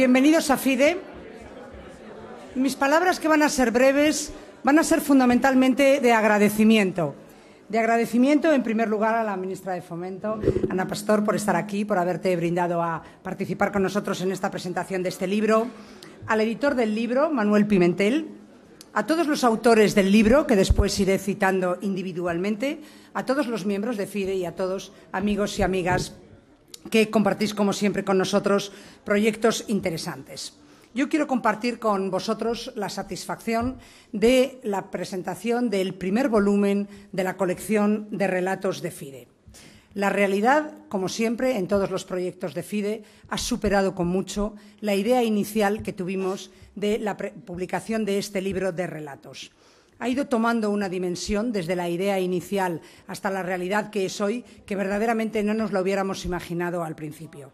Bienvenidos a FIDE. Mis palabras que van a ser breves van a ser fundamentalmente de agradecimiento. De agradecimiento, en primer lugar, a la ministra de Fomento, Ana Pastor, por estar aquí, por haberte brindado a participar con nosotros en esta presentación de este libro, al editor del libro, Manuel Pimentel, a todos los autores del libro, que después iré citando individualmente, a todos los miembros de FIDE y a todos amigos y amigas que compartís, como siempre, con nosotros proyectos interesantes. Yo quiero compartir con vosotros la satisfacción de la presentación del primer volumen de la colección de relatos de FIDE. La realidad, como siempre, en todos los proyectos de FIDE, ha superado con mucho la idea inicial que tuvimos de la publicación de este libro de relatos ha ido tomando una dimensión desde la idea inicial hasta la realidad que es hoy que verdaderamente no nos lo hubiéramos imaginado al principio.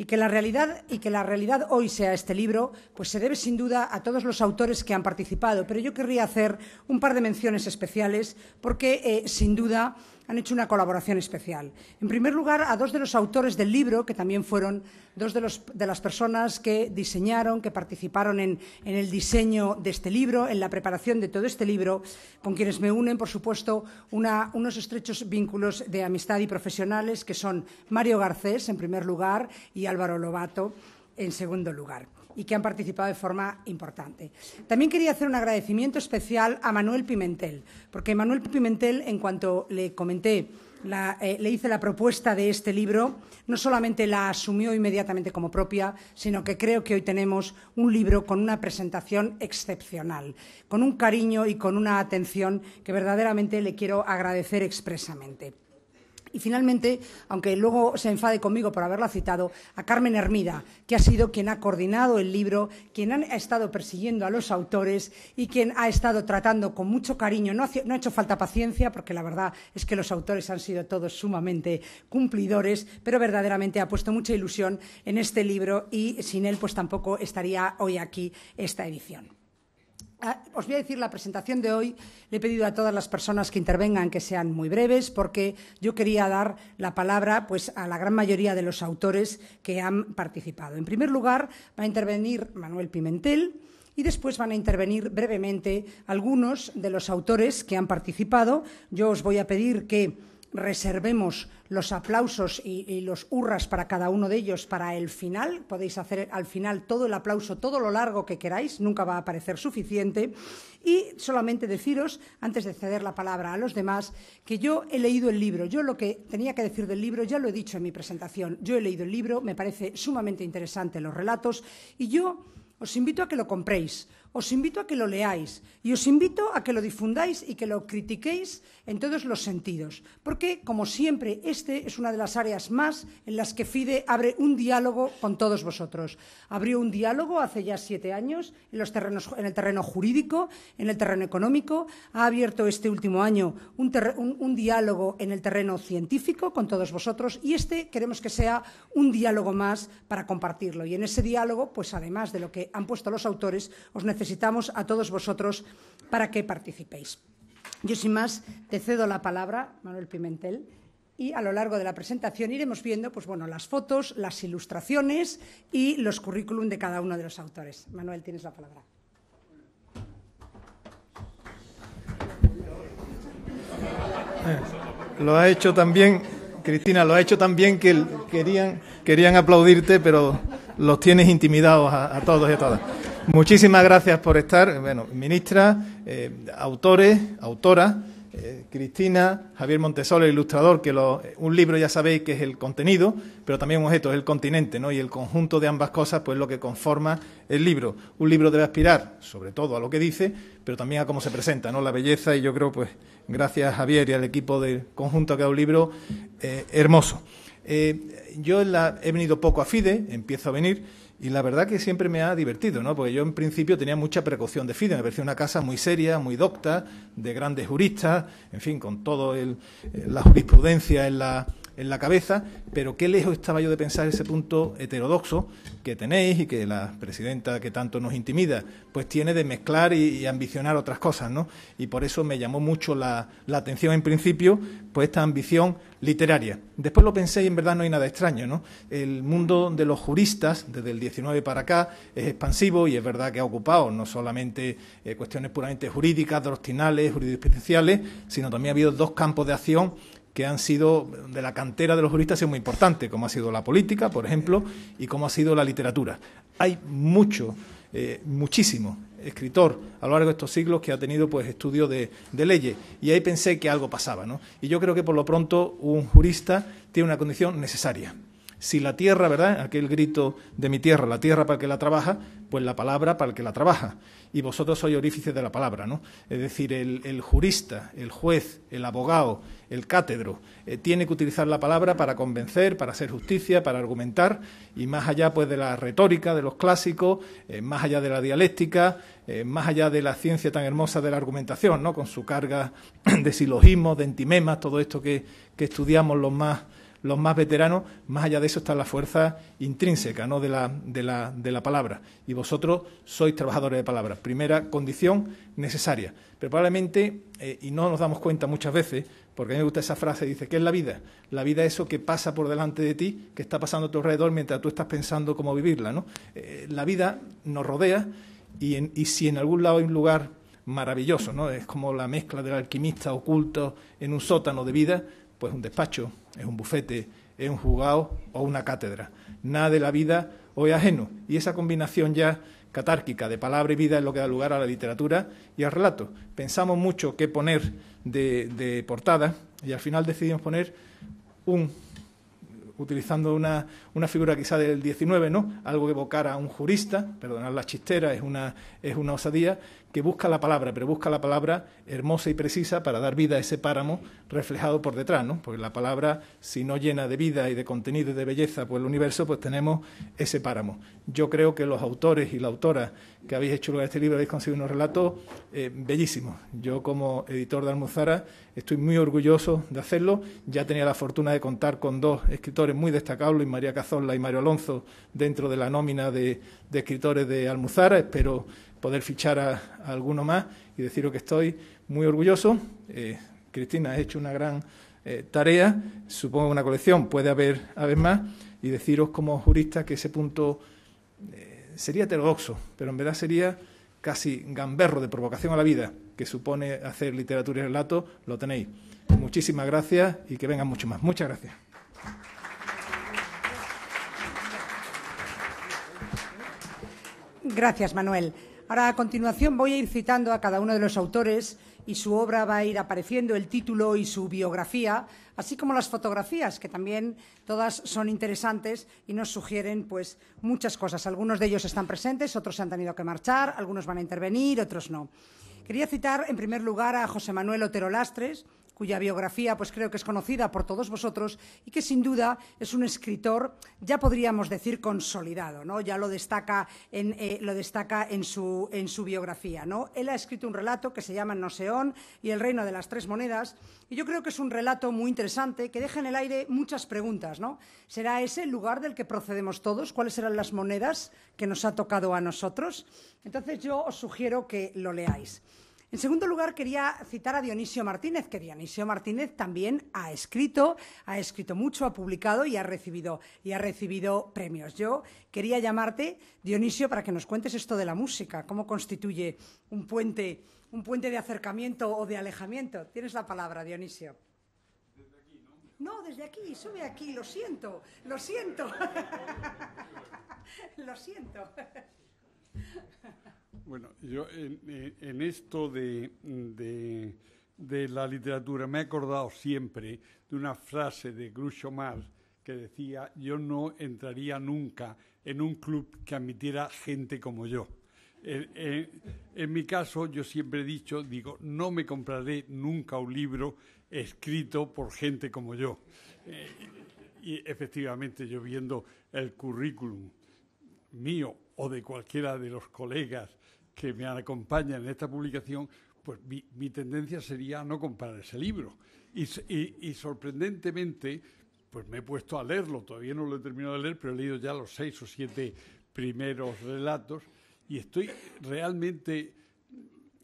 Y que, la realidad, y que la realidad hoy sea este libro, pues se debe sin duda a todos los autores que han participado. Pero yo querría hacer un par de menciones especiales porque, eh, sin duda, han hecho una colaboración especial. En primer lugar, a dos de los autores del libro, que también fueron dos de, las personas que diseñaron, que participaron en, el diseño de este libro, en la preparación de todo este libro, con quienes me unen, por supuesto, unos estrechos vínculos de amistad y profesionales, que son Mario Garcés, en primer lugar, y Álvaro Lobato, en segundo lugar y que han participado de forma importante. También quería hacer un agradecimiento especial a Manuel Pimentel, porque Manuel Pimentel, en cuanto le comenté eh, le hice la propuesta de este libro, no solamente la asumió inmediatamente como propia, sino que creo que hoy tenemos un libro con una presentación excepcional, con un cariño y con una atención que verdaderamente le quiero agradecer expresamente. Y finalmente, aunque luego se enfade conmigo por haberla citado, a Carmen Hermida, que ha sido quien ha coordinado el libro, quien ha estado persiguiendo a los autores y quien ha estado tratando con mucho cariño. No ha, hecho falta paciencia, porque la verdad es que los autores han sido todos sumamente cumplidores, pero verdaderamente ha puesto mucha ilusión en este libro y sin él pues tampoco estaría hoy aquí esta edición. Ah, os voy a decir la presentación de hoy. Le he pedido a todas las personas que intervengan que sean muy breves porque yo quería dar la palabra pues, a la gran mayoría de los autores que han participado. En primer lugar, va a intervenir Manuel Pimentel y después van a intervenir brevemente algunos de los autores que han participado. Yo os voy a pedir que reservemos los aplausos y, los hurras para cada uno de ellos para el final. Podéis hacer al final todo el aplauso, todo lo largo que queráis, nunca va a parecer suficiente. Y solamente deciros, antes de ceder la palabra a los demás, que yo he leído el libro. Yo lo que tenía que decir del libro ya lo he dicho en mi presentación. Yo he leído el libro, me parece sumamente interesante los relatos y yo os invito a que lo compréis os invito a que lo leáis y os invito a que lo difundáis y que lo critiquéis en todos los sentidos, porque, como siempre, este es una de las áreas más en las que FIDE abre un diálogo con todos vosotros. Abrió un diálogo hace ya siete años en, los terrenos, en el terreno jurídico, en el terreno económico, ha abierto este último año un, diálogo en el terreno científico con todos vosotros y este queremos que sea un diálogo más para compartirlo. Y en ese diálogo, pues además de lo que han puesto los autores, os necesitamos necesitamos a todos vosotros para que participéis. Yo, sin más, te cedo la palabra, Manuel Pimentel, y a lo largo de la presentación iremos viendo pues, bueno, las fotos, las ilustraciones y los currículum de cada uno de los autores. Manuel, tienes la palabra. Eh, lo ha hecho también, Cristina, lo ha hecho también que querían, querían aplaudirte, pero los tienes intimidados a todos y a todas. Muchísimas gracias por estar. Bueno, ministra, eh, autores, autoras. Eh, Cristina, Javier Montesol, ilustrador, que lo, eh, un libro ya sabéis que es el contenido, pero también un objeto, es el continente, ¿no? Y el conjunto de ambas cosas, pues lo que conforma el libro. Un libro debe aspirar, sobre todo, a lo que dice, pero también a cómo se presenta, ¿no? La belleza, y yo creo, pues, gracias a Javier y al equipo del conjunto que ha un libro hermoso. yo la, he venido poco a FIDE, empiezo a venir y la verdad que siempre me ha divertido, ¿no? Porque yo en principio tenía mucha precaución de FIDE, me parecía una casa muy seria, muy docta, de grandes juristas, en fin, con todo eh, la jurisprudencia en la, en la cabeza, pero qué lejos estaba yo de pensar ese punto heterodoxo que tenéis y que la presidenta que tanto nos intimida, pues tiene de mezclar y, ambicionar otras cosas, ¿no? Y por eso me llamó mucho la, atención en principio, pues esta ambición literaria. Después lo pensé y en verdad no hay nada extraño, ¿no? El mundo de los juristas, desde el 19 para acá, es expansivo y es verdad que ha ocupado no solamente eh, cuestiones puramente jurídicas, doctrinales, jurisprudenciales, sino también ha habido dos campos de acción que han sido de la cantera de los juristas es muy importante, como ha sido la política, por ejemplo, y como ha sido la literatura. Hay mucho, eh, muchísimo escritor a lo largo de estos siglos que ha tenido pues estudios de, de, leyes y ahí pensé que algo pasaba, ¿no? Y yo creo que por lo pronto un jurista tiene una condición necesaria si la tierra, ¿verdad? Aquel grito de mi tierra, la tierra para el que la trabaja, pues la palabra para el que la trabaja. Y vosotros sois orífices de la palabra, ¿no? Es decir, el, jurista, el juez, el abogado, el cátedro, eh, tiene que utilizar la palabra para convencer, para hacer justicia, para argumentar, y más allá pues de la retórica, de los clásicos, eh, más allá de la dialéctica, eh, más allá de la ciencia tan hermosa de la argumentación, ¿no? Con su carga de silogismos, de entimemas, todo esto que, que estudiamos los más los más veteranos, más allá de eso está la fuerza intrínseca ¿no? de, la, palabra. Y vosotros sois trabajadores de palabras. Primera condición necesaria. Pero probablemente, eh, y no nos damos cuenta muchas veces, porque a mí me gusta esa frase, dice, ¿qué es la vida? La vida es eso que pasa por delante de ti, que está pasando a tu alrededor mientras tú estás pensando cómo vivirla. ¿no? Eh, la vida nos rodea y, y si en algún lado hay un lugar maravilloso, ¿no? Es como la mezcla del alquimista oculto en un sótano de vida, pues un despacho, es un bufete, es un juzgado o una cátedra. Nada de la vida o ajeno. Y esa combinación ya catárquica de palabra y vida es lo que da lugar a la literatura y al relato. Pensamos mucho qué poner de, portada y al final decidimos poner un utilizando una, figura quizá del 19, ¿no? Algo que evocara a un jurista, perdonad la chistera, es una, es una osadía, que busca la palabra, pero busca la palabra hermosa y precisa para dar vida a ese páramo reflejado por detrás, ¿no? Porque la palabra, si no llena de vida y de contenido y de belleza por el universo, pues tenemos ese páramo. Yo creo que los autores y la autora que habéis hecho a este libro habéis conseguido unos relatos eh, bellísimos. Yo, como editor de Almuzara, estoy muy orgulloso de hacerlo. Ya tenía la fortuna de contar con dos escritores muy destacables, María Cazorla y Mario Alonso, dentro de la nómina de, de escritores de Almuzara. Espero poder fichar a, alguno más y deciros que estoy muy orgulloso. Eh, Cristina ha hecho una gran eh, tarea, supongo una colección, puede haber, haber más, y deciros como jurista que ese punto eh, sería heterodoxo, pero en verdad sería casi gamberro de provocación a la vida que supone hacer literatura y relato, lo tenéis. Muchísimas gracias y que vengan mucho más. Muchas gracias. Gracias, Manuel. Ahora, a continuación, voy a ir citando a cada uno de los autores y su obra va a ir apareciendo, el título y su biografía, así como las fotografías, que también todas son interesantes y nos sugieren pues, muchas cosas. Algunos de ellos están presentes, otros se han tenido que marchar, algunos van a intervenir, otros no. Quería citar, en primer lugar, a José Manuel Otero Lastres, cuya biografía pues creo que es conocida por todos vosotros y que sin duda es un escritor, ya podríamos decir, consolidado, ¿no? Ya lo destaca en, eh, su, biografía, ¿no? Él ha escrito un relato que se llama Noseón y el reino de las tres monedas y yo creo que es un relato muy interesante que deja en el aire muchas preguntas, ¿Será ese el lugar del que procedemos todos? ¿Cuáles serán las monedas que nos ha tocado a nosotros? Entonces yo os sugiero que lo leáis. En segundo lugar, quería citar a Dionisio Martínez, que Dionisio Martínez también ha escrito, ha escrito mucho, ha publicado y ha recibido, y ha recibido premios. Yo quería llamarte, Dionisio, para que nos cuentes esto de la música, cómo constituye un puente, un puente de acercamiento o de alejamiento. Tienes la palabra, Dionisio. Desde aquí, ¿no? No, desde aquí, sube aquí, lo siento, lo siento. lo siento. Bueno, yo en, esto de, la literatura me he acordado siempre de una frase de Groucho Marx que decía, yo no entraría nunca en un club que admitiera gente como yo. Eh, eh, en, mi caso, yo siempre he dicho, digo, no me compraré nunca un libro escrito por gente como yo. Eh, y efectivamente, yo viendo el currículum mío o de cualquiera de los colegas que me acompañan en esta publicación, pues mi, tendencia sería no comprar ese libro. Y, sorprendentemente, pues me he puesto a leerlo, todavía no lo he terminado de leer, pero he leído ya los seis o siete primeros relatos y estoy realmente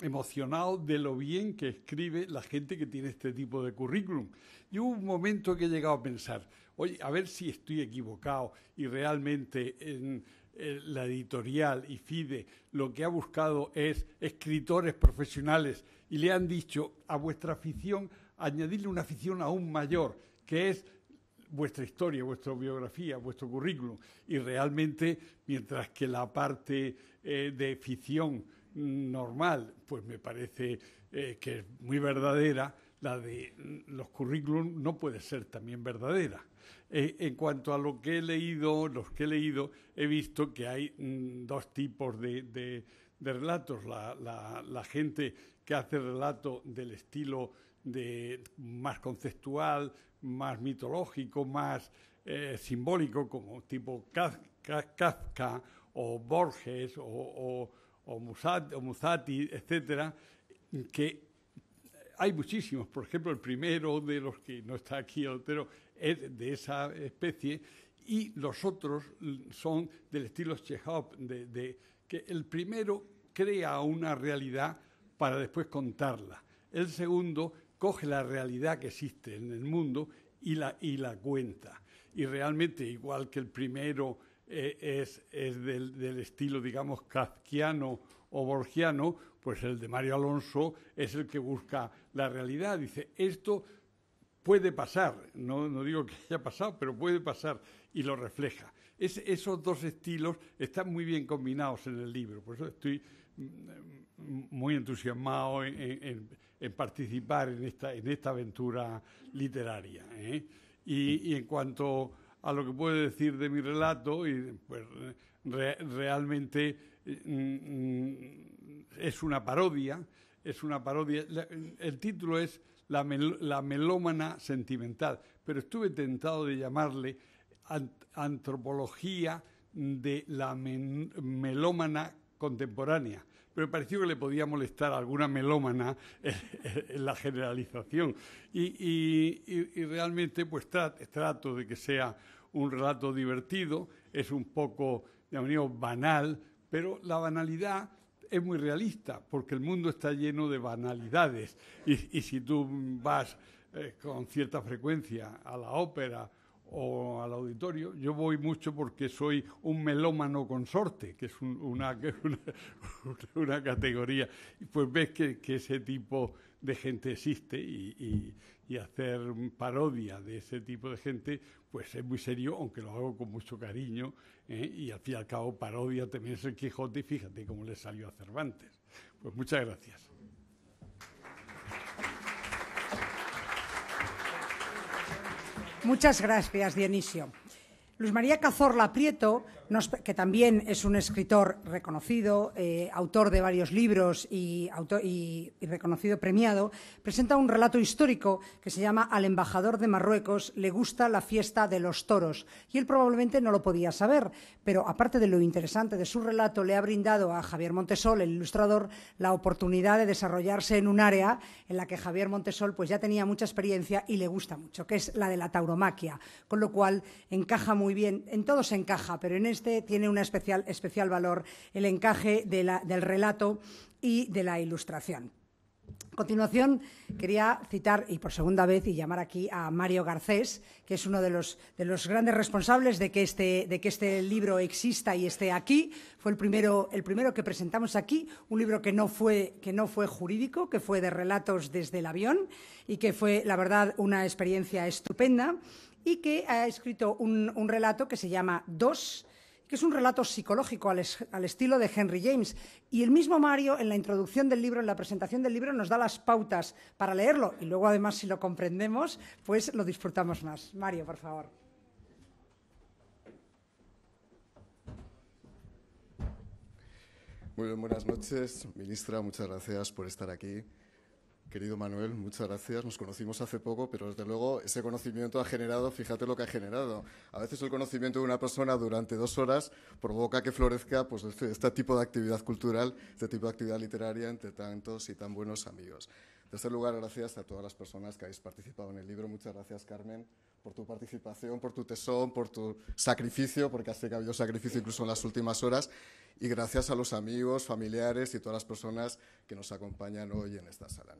emocionado de lo bien que escribe la gente que tiene este tipo de currículum. Y hubo un momento que he llegado a pensar, oye, a ver si estoy equivocado y realmente... En, eh, la editorial y FIDE lo que ha buscado es escritores profesionales y le han dicho a vuestra afición, añadirle una afición aún mayor, que es vuestra historia, vuestra biografía, vuestro currículum. Y realmente, mientras que la parte eh, de ficción normal, pues me parece eh, que es muy verdadera, la de mm, los currículum no puede ser también verdadera. Eh, en cuanto a lo que he leído, los que he leído, he visto que hay mm, dos tipos de, relatos. La, gente que hace relato del estilo más conceptual, más mitológico, más eh, simbólico, como tipo Kafka, o Borges o, o, o, Musati, o etcétera, que hay muchísimos. Por ejemplo, el primero de los que no está aquí, pero es de esa especie y los otros son del estilo Chekhov, de, que el primero crea una realidad para después contarla. El segundo coge la realidad que existe en el mundo y la, y la cuenta. Y realmente, igual que el primero eh, es, del, estilo, digamos, kazkiano o borgiano, pues el de Mario Alonso es el que busca la realidad. Dice, esto puede pasar, no, no, digo que haya pasado, pero puede pasar y lo refleja. esos dos estilos están muy bien combinados en el libro, por eso estoy mm, muy entusiasmado en, participar en esta, en esta aventura literaria. ¿eh? Y, en cuanto a lo que puede decir de mi relato, pues, realmente mm, mm, es una parodia, es una parodia. El título es la, melómana sentimental, pero estuve tentado de llamarle antropología de la melómana contemporánea, pero pareció que le podía molestar alguna melómana en la generalización. Y, realmente pues trato de que sea un relato divertido, es un poco, de banal, pero la banalidad es muy realista, porque el mundo está lleno de banalidades. Y, si tú vas eh, con cierta frecuencia a la ópera o al auditorio, yo voy mucho porque soy un melómano consorte, que es una, categoría. pues ves que, que ese tipo de gente existe y, hacer parodia de ese tipo de gente, pues es muy serio, aunque lo hago con mucho cariño, ¿eh? y al fin y al cabo parodia también es el Quijote, y fíjate cómo le salió a Cervantes. Pues muchas gracias. Muchas gracias, Dionisio. Luis María Cazorla Prieto que también es un escritor reconocido, eh, autor de varios libros y, y, reconocido premiado, presenta un relato histórico que se llama Al embajador de Marruecos le gusta la fiesta de los toros. Y él probablemente no lo podía saber, pero aparte de lo interesante de su relato, le ha brindado a Javier Montesol, el ilustrador, la oportunidad de desarrollarse en un área en la que Javier Montesol pues, ya tenía mucha experiencia y le gusta mucho, que es la de la tauromaquia, con lo cual encaja muy bien, en todo se encaja, pero en este tiene un especial, valor el encaje del relato y de la ilustración. A continuación, quería citar y por segunda vez y llamar aquí a Mario Garcés, que es uno de los, grandes responsables este, de que, este, libro exista y esté aquí. Fue el primero, que presentamos aquí, un libro que no, fue, jurídico, que fue de relatos desde el avión y que fue, la verdad, una experiencia estupenda y que ha escrito un relato que se llama Dos que es un relato psicológico al, estilo de Henry James. Y el mismo Mario, en la introducción del libro, en la presentación del libro, nos da las pautas para leerlo. Y luego, además, si lo comprendemos, pues lo disfrutamos más. Mario, por favor. Muy buenas noches, ministra. Muchas gracias por estar aquí. Querido Manuel, muchas gracias. Nos conocimos hace poco, pero desde luego ese conocimiento ha generado, fíjate lo que ha generado. A veces el conocimiento de una persona durante dos horas provoca que florezca pues, este, este tipo de actividad cultural, este tipo de actividad literaria entre tantos y tan buenos amigos. En tercer lugar, gracias a todas las personas que habéis participado en el libro. Muchas gracias, Carmen, por tu participación, por tu tesón, por tu sacrificio, porque has que ha habido sacrificio incluso en las últimas horas. Y gracias a los amigos, familiares y todas las personas que nos acompañan hoy en esta sala.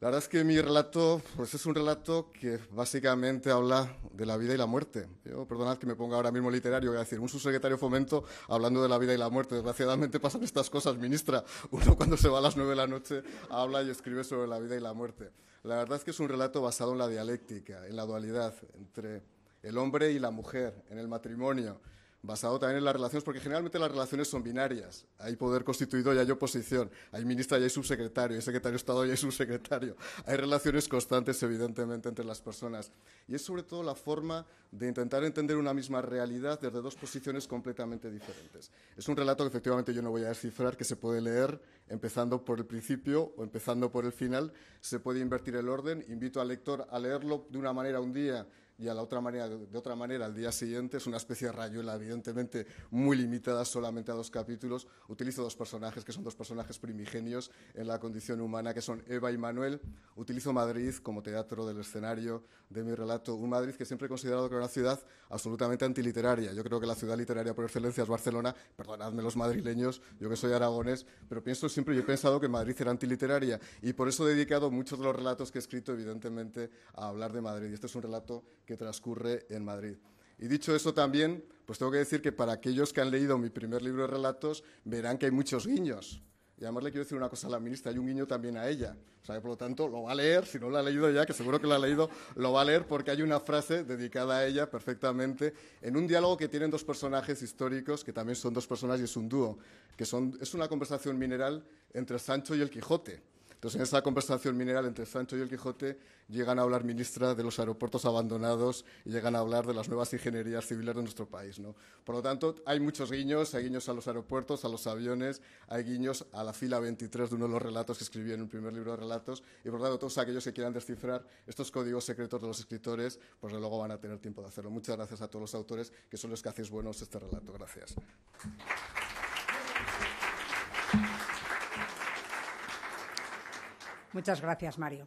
La verdad es que mi relato pues es un relato que básicamente habla de la vida y la muerte. perdonad que me ponga ahora mismo literario, voy a decir, un subsecretario fomento hablando de la vida y la muerte. Desgraciadamente pasan estas cosas, ministra. Uno cuando se va a las nueve de la noche habla y escribe sobre la vida y la muerte. La verdad es que es un relato basado en la dialéctica, en la dualidad entre el hombre y la mujer, en el matrimonio, basado también en las relaciones, porque generalmente las relaciones son binarias. Hay poder constituido y hay oposición. Hay ministro y hay subsecretario. Hay secretario de Estado y hay subsecretario. Hay relaciones constantes, evidentemente, entre las personas. Y es sobre todo la forma de intentar entender una misma realidad desde dos posiciones completamente diferentes. Es un relato que efectivamente yo no voy a descifrar, que se puede leer empezando por el principio o empezando por el final. Se puede invertir el orden. Invito al lector a leerlo de una manera un día y de otra manera al día siguiente. Es una especie de rayuela, evidentemente muy limitada solamente a dos capítulos. Utilizo dos personajes que son dos personajes primigenios en la condición humana, que son Eva y Manuel. Utilizo Madrid como teatro del escenario de mi relato. Un Madrid que siempre he considerado que era una ciudad absolutamente antiliteraria. Yo creo que la ciudad literaria por excelencia es Barcelona. Perdonadme los madrileños, yo que soy aragonés, pero pienso siempre, yo he pensado que Madrid era antiliteraria y por eso he dedicado muchos de los relatos que he escrito, evidentemente, a hablar de Madrid. Y este es un relato que transcurre en Madrid. Y dicho eso también, pues tengo que decir que para aquellos que han leído mi primer libro de relatos, verán que hay muchos guiños. Y además le quiero decir una cosa a la ministra, hay un guiño también a ella. O sea, por lo tanto, lo va a leer, si no lo ha leído ya, que seguro que lo ha leído, lo va a leer porque hay una frase dedicada a ella perfectamente en un diálogo que tienen dos personajes históricos, que también son dos personas y es un dúo, que es una conversación mineral entre Sancho y el Quijote. Entonces, en esa conversación mineral entre Sancho y el Quijote, llegan a hablar ministra de los aeropuertos abandonados y llegan a hablar de las nuevas ingenierías civiles de nuestro país. ¿no? Por lo tanto, hay muchos guiños, hay guiños a los aeropuertos, a los aviones, hay guiños a la fila 23 de uno de los relatos que escribí en un primer libro de relatos, y por lo tanto, todos aquellos que quieran descifrar estos códigos secretos de los escritores, pues luego van a tener tiempo de hacerlo. Muchas gracias a todos los autores que son los que hacéis buenos este relato. Gracias. Muchas gracias, Mario.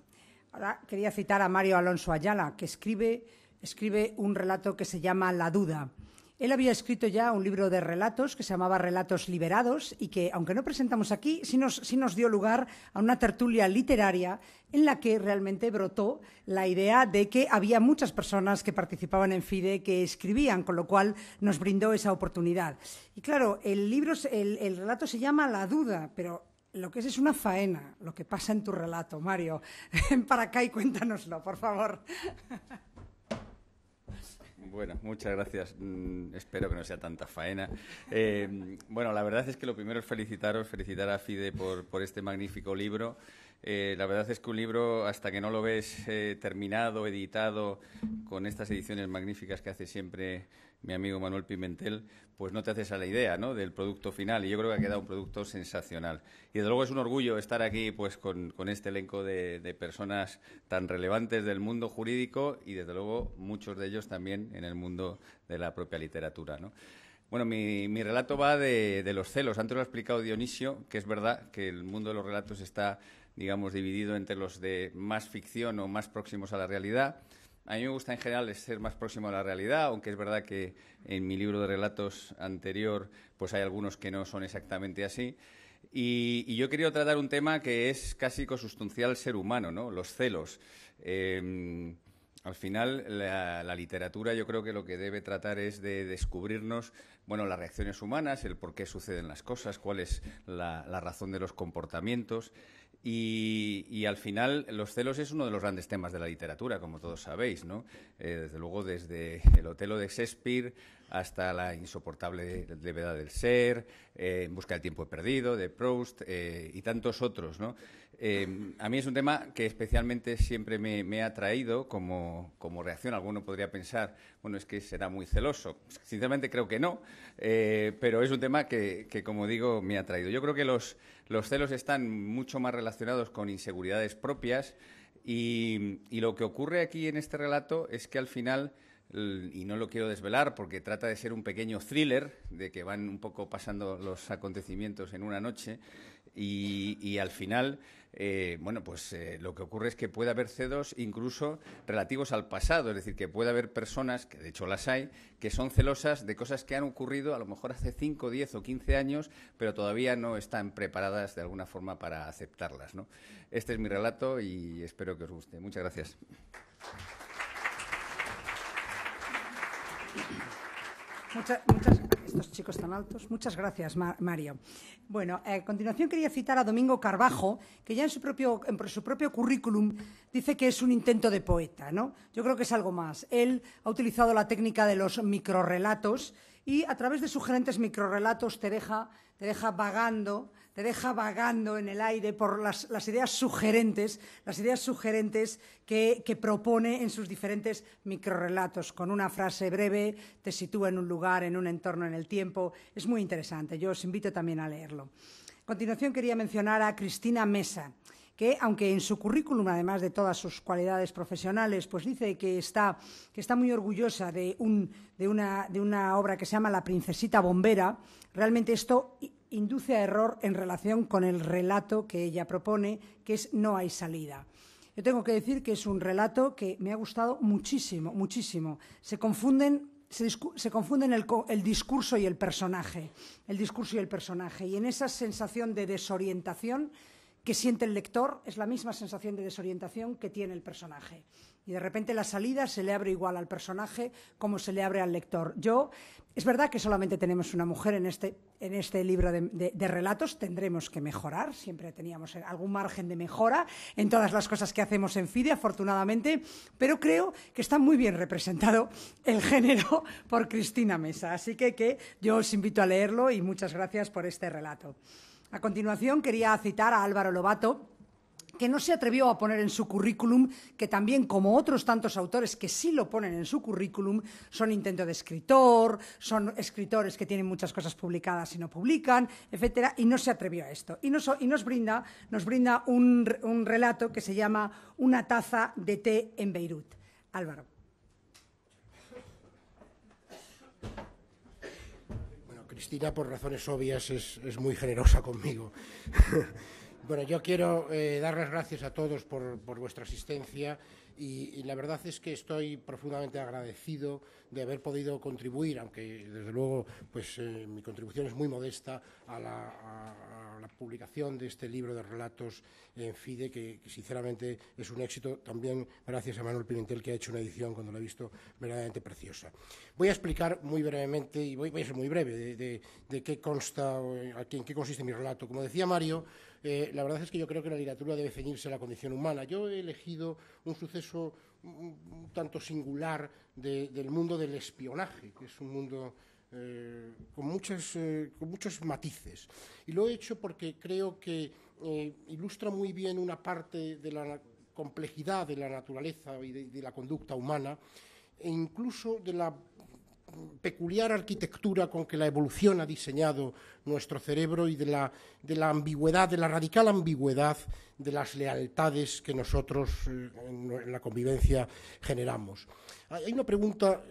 Ahora quería citar a Mario Alonso Ayala, que escribe, escribe un relato que se llama La duda. Él había escrito ya un libro de relatos que se llamaba Relatos Liberados y que, aunque no presentamos aquí, sí nos, nos, dio lugar a una tertulia literaria en la que realmente brotó la idea de que había muchas personas que participaban en FIDE que escribían, con lo cual nos brindó esa oportunidad. Y claro, el libro, el relato se llama La duda, pero lo que es es una faena, lo que pasa en tu relato, Mario. Ven para acá y cuéntanoslo, por favor. Bueno, muchas gracias. Mm, espero que no sea tanta faena. Eh, bueno, la verdad es que lo primero es felicitaros, felicitar a FIDE por, por este magnífico libro. Eh, la verdad es que un libro, hasta que no lo ves eh, terminado, editado, con estas ediciones magníficas que hace siempre mi amigo Manuel Pimentel, pues no te haces a la idea ¿no? del producto final. Y yo creo que ha quedado un producto sensacional. Y desde luego es un orgullo estar aquí pues, con, este elenco de, personas tan relevantes del mundo jurídico y desde luego muchos de ellos también en el mundo de la propia literatura. Bueno, mi, relato va de, los celos. Antes lo ha explicado Dionisio, que es verdad que el mundo de los relatos está digamos, dividido entre los de más ficción o más próximos a la realidad. A mí me gusta en general ser más próximo a la realidad, aunque es verdad que en mi libro de relatos anterior pues hay algunos que no son exactamente así. Y, yo quería tratar un tema que es casi consustancial ser humano, ¿no? Los celos. Em, al final, la, literatura yo creo que lo que debe tratar es de descubrirnos, bueno, las reacciones humanas, el por qué suceden las cosas, cuál es la razón de los comportamientos. Y, al final, los celos es uno de los grandes temas de la literatura, como todos sabéis, ¿no? Eh, desde luego, desde el Otelo de Shakespeare hasta la insoportable levedad del ser, eh, En busca del tiempo perdido, de Proust eh, y tantos otros, ¿no? a mí es un tema que especialmente siempre me, ha atraído como, reacción. Alguno podría pensar, bueno, es que será muy celoso. Sinceramente creo que no, pero es un tema que, que, como digo, me ha atraído. Yo creo que los los celos están mucho más relacionados con inseguridades propias y, lo que ocurre aquí en este relato es que al final y no lo quiero desvelar porque trata de ser un pequeño thriller, de que van un poco pasando los acontecimientos en una noche, y al final eh, bueno, pues eh, lo que ocurre es que puede haber celos incluso relativos al pasado, es decir, que puede haber personas, que de hecho las hay, que son celosas de cosas que han ocurrido a lo mejor hace 5, 10 o 15 años, pero todavía no están preparadas de alguna forma para aceptarlas. Este es mi relato y espero que os guste. Muchas gracias. Muchas, muchas, estos chicos tan altos. Muchas gracias, Mario. Bueno, eh, a continuación quería citar a Domingo Carbajo, que ya en su propio, en su propio currículum dice que es un intento de poeta, ¿no? Yo creo que es algo más. Él ha utilizado la técnica de los microrrelatos y a través de sugerentes microrrelatos te deja, te deja vagando te deja vagando en el aire por las, ideas sugerentes, las ideas sugerentes que, propone en sus diferentes microrelatos. Con una frase breve te sitúa en un lugar, en un entorno, en el tiempo. Es muy interesante. Yo os invito también a leerlo. A continuación quería mencionar a Cristina Mesa que aunque en su currículum, además de todas sus cualidades profesionales, pues dice que está, muy orgullosa de, de una obra que se llama La princesita bombera, realmente esto induce a error en relación con el relato que ella propone, que es No hay salida. Yo tengo que decir que es un relato que me ha gustado muchísimo, muchísimo. Se confunden, el, discurso y el personaje, el discurso y el personaje. Y en esa sensación de desorientación que siente el lector es la misma sensación de desorientación que tiene el personaje y de repente la salida se le abre igual al personaje como se le abre al lector. Yo, es verdad que solamente tenemos una mujer en este, este libro de, relatos, tendremos que mejorar, siempre teníamos algún margen de mejora en todas las cosas que hacemos en FIDE, afortunadamente, pero creo que está muy bien representado el género por Cristina Mesa, así que, que yo os invito a leerlo y muchas gracias por este relato. A continuación quería citar a Álvaro Lobato, que no se atrevió a poner en su currículum, que también, como otros tantos autores que sí lo ponen en su currículum, son intento de escritor, son escritores que tienen muchas cosas publicadas y no publican, etcétera, y no se atrevió a esto. Y nos, brinda, un, relato que se llama Una taza de té en Beirut. Álvaro. Bueno, Cristina, por razones obvias, es, es muy generosa conmigo. Bueno, yo quiero eh, dar las gracias a todos por, vuestra asistencia y, la verdad es que estoy profundamente agradecido de haber podido contribuir, aunque desde luego pues, eh, mi contribución es muy modesta, a la, publicación de este libro de relatos en FIDE, que, sinceramente es un éxito también gracias a Manuel Pimentel, que ha hecho una edición, cuando la he visto, verdaderamente preciosa. Voy a explicar muy brevemente, y voy, a ser muy breve, de, de qué consta, en qué consiste mi relato. Como decía Mario, eh, la verdad es que yo creo que la literatura debe ceñirse a la condición humana. Yo he elegido un suceso un tanto singular del mundo del espionaje, que es un mundo eh, con, muchas, eh, muchos matices. Y lo he hecho porque creo que ilustra muy bien una parte de la complejidad de la naturaleza y de la conducta humana e incluso de la peculiar arquitectura con que la evolución ha diseñado nuestro cerebro y de la, ambigüedad, de la radical ambigüedad de las lealtades que nosotros eh, en la convivencia generamos. Hay una pregunta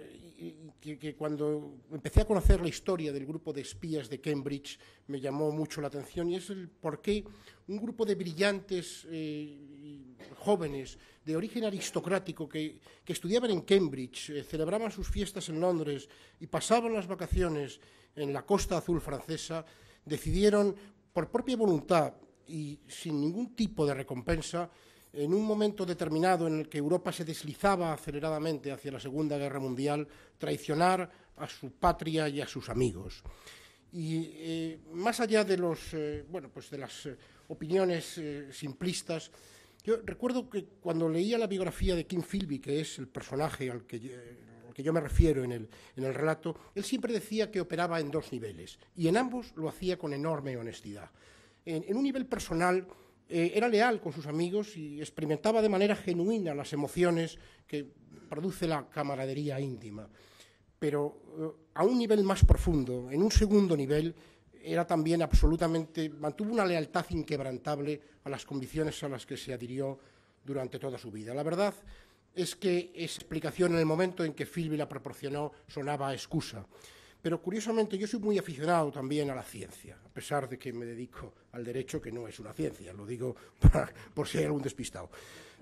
que, cuando empecé a conocer la historia del grupo de espías de Cambridge me llamó mucho la atención y es el por qué un grupo de brillantes eh, jóvenes de origen aristocrático que, estudiaban en Cambridge, eh, celebraban sus fiestas en Londres y pasaban las vacaciones en la costa azul francesa, decidieron por propia voluntad y sin ningún tipo de recompensa en un momento determinado en el que Europa se deslizaba aceleradamente hacia la Segunda Guerra Mundial, traicionar a su patria y a sus amigos. Y eh, más allá de, los, eh, bueno, pues de las eh, opiniones simplistas, yo recuerdo que cuando leía la biografía de Kim Philby, que es el personaje al que, yo me refiero en el, relato, él siempre decía que operaba en dos niveles, y en ambos lo hacía con enorme honestidad. en un nivel personal, eh, era leal con sus amigos y experimentaba de manera genuina las emociones que produce la camaradería íntima. Pero eh, a un nivel más profundo, en un segundo nivel, era también absolutamente, mantuvo una lealtad inquebrantable a las convicciones a las que se adhirió durante toda su vida. La verdad es que esa explicación en el momento en que Philby la proporcionó sonaba excusa. Pero curiosamente yo soy muy aficionado también a la ciencia, a pesar de que me dedico al derecho, que no es una ciencia, lo digo por si hay algún despistado.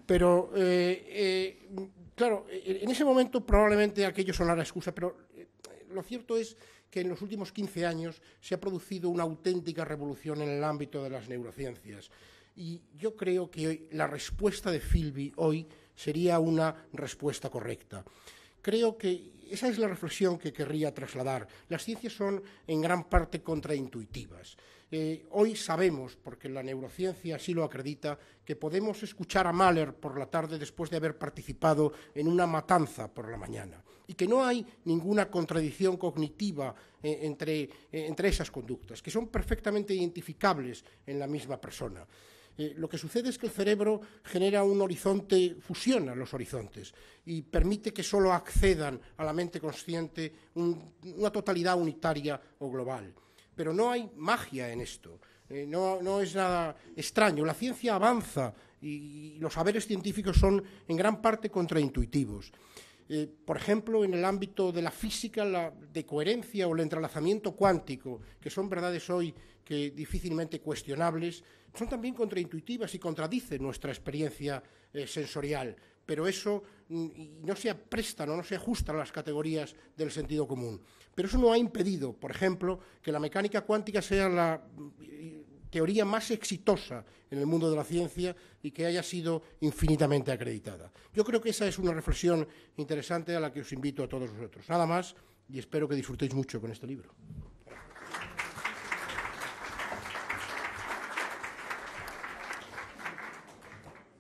Pero, eh, eh, claro, eh, en ese momento probablemente aquello sonara excusa, pero lo cierto es que en los últimos 15 años se ha producido una auténtica revolución en el ámbito de las neurociencias. Y yo creo que la respuesta de Philby hoy sería una respuesta correcta. Creo que esa es la reflexión que querría trasladar. Las ciencias son en gran parte contraintuitivas. Eh, hoy sabemos, porque la neurociencia sí lo acredita, que podemos escuchar a Mahler por la tarde después de haber participado en una matanza por la mañana y que no hay ninguna contradicción cognitiva eh, eh, entre esas conductas, que son perfectamente identificables en la misma persona. Eh, lo que sucede es que el cerebro genera un horizonte, fusiona los horizontes y permite que solo accedan a la mente consciente una totalidad unitaria o global. Pero no hay magia en esto. Eh, no, es nada extraño. La ciencia avanza y, los saberes científicos son en gran parte contraintuitivos. Eh, por ejemplo, en el ámbito de la física, de coherencia o el entrelazamiento cuántico, que son verdades hoy que difícilmente cuestionables, son también contraintuitivas y contradicen nuestra experiencia eh, sensorial, pero eso mm, no se apresta, no se ajusta a las categorías del sentido común. Pero eso no ha impedido, por ejemplo, que la mecánica cuántica sea la mm, teoría más exitosa en el mundo de la ciencia y que haya sido infinitamente acreditada. Yo creo que esa es una reflexión interesante a la que os invito a todos vosotros. Nada más y espero que disfrutéis mucho con este libro.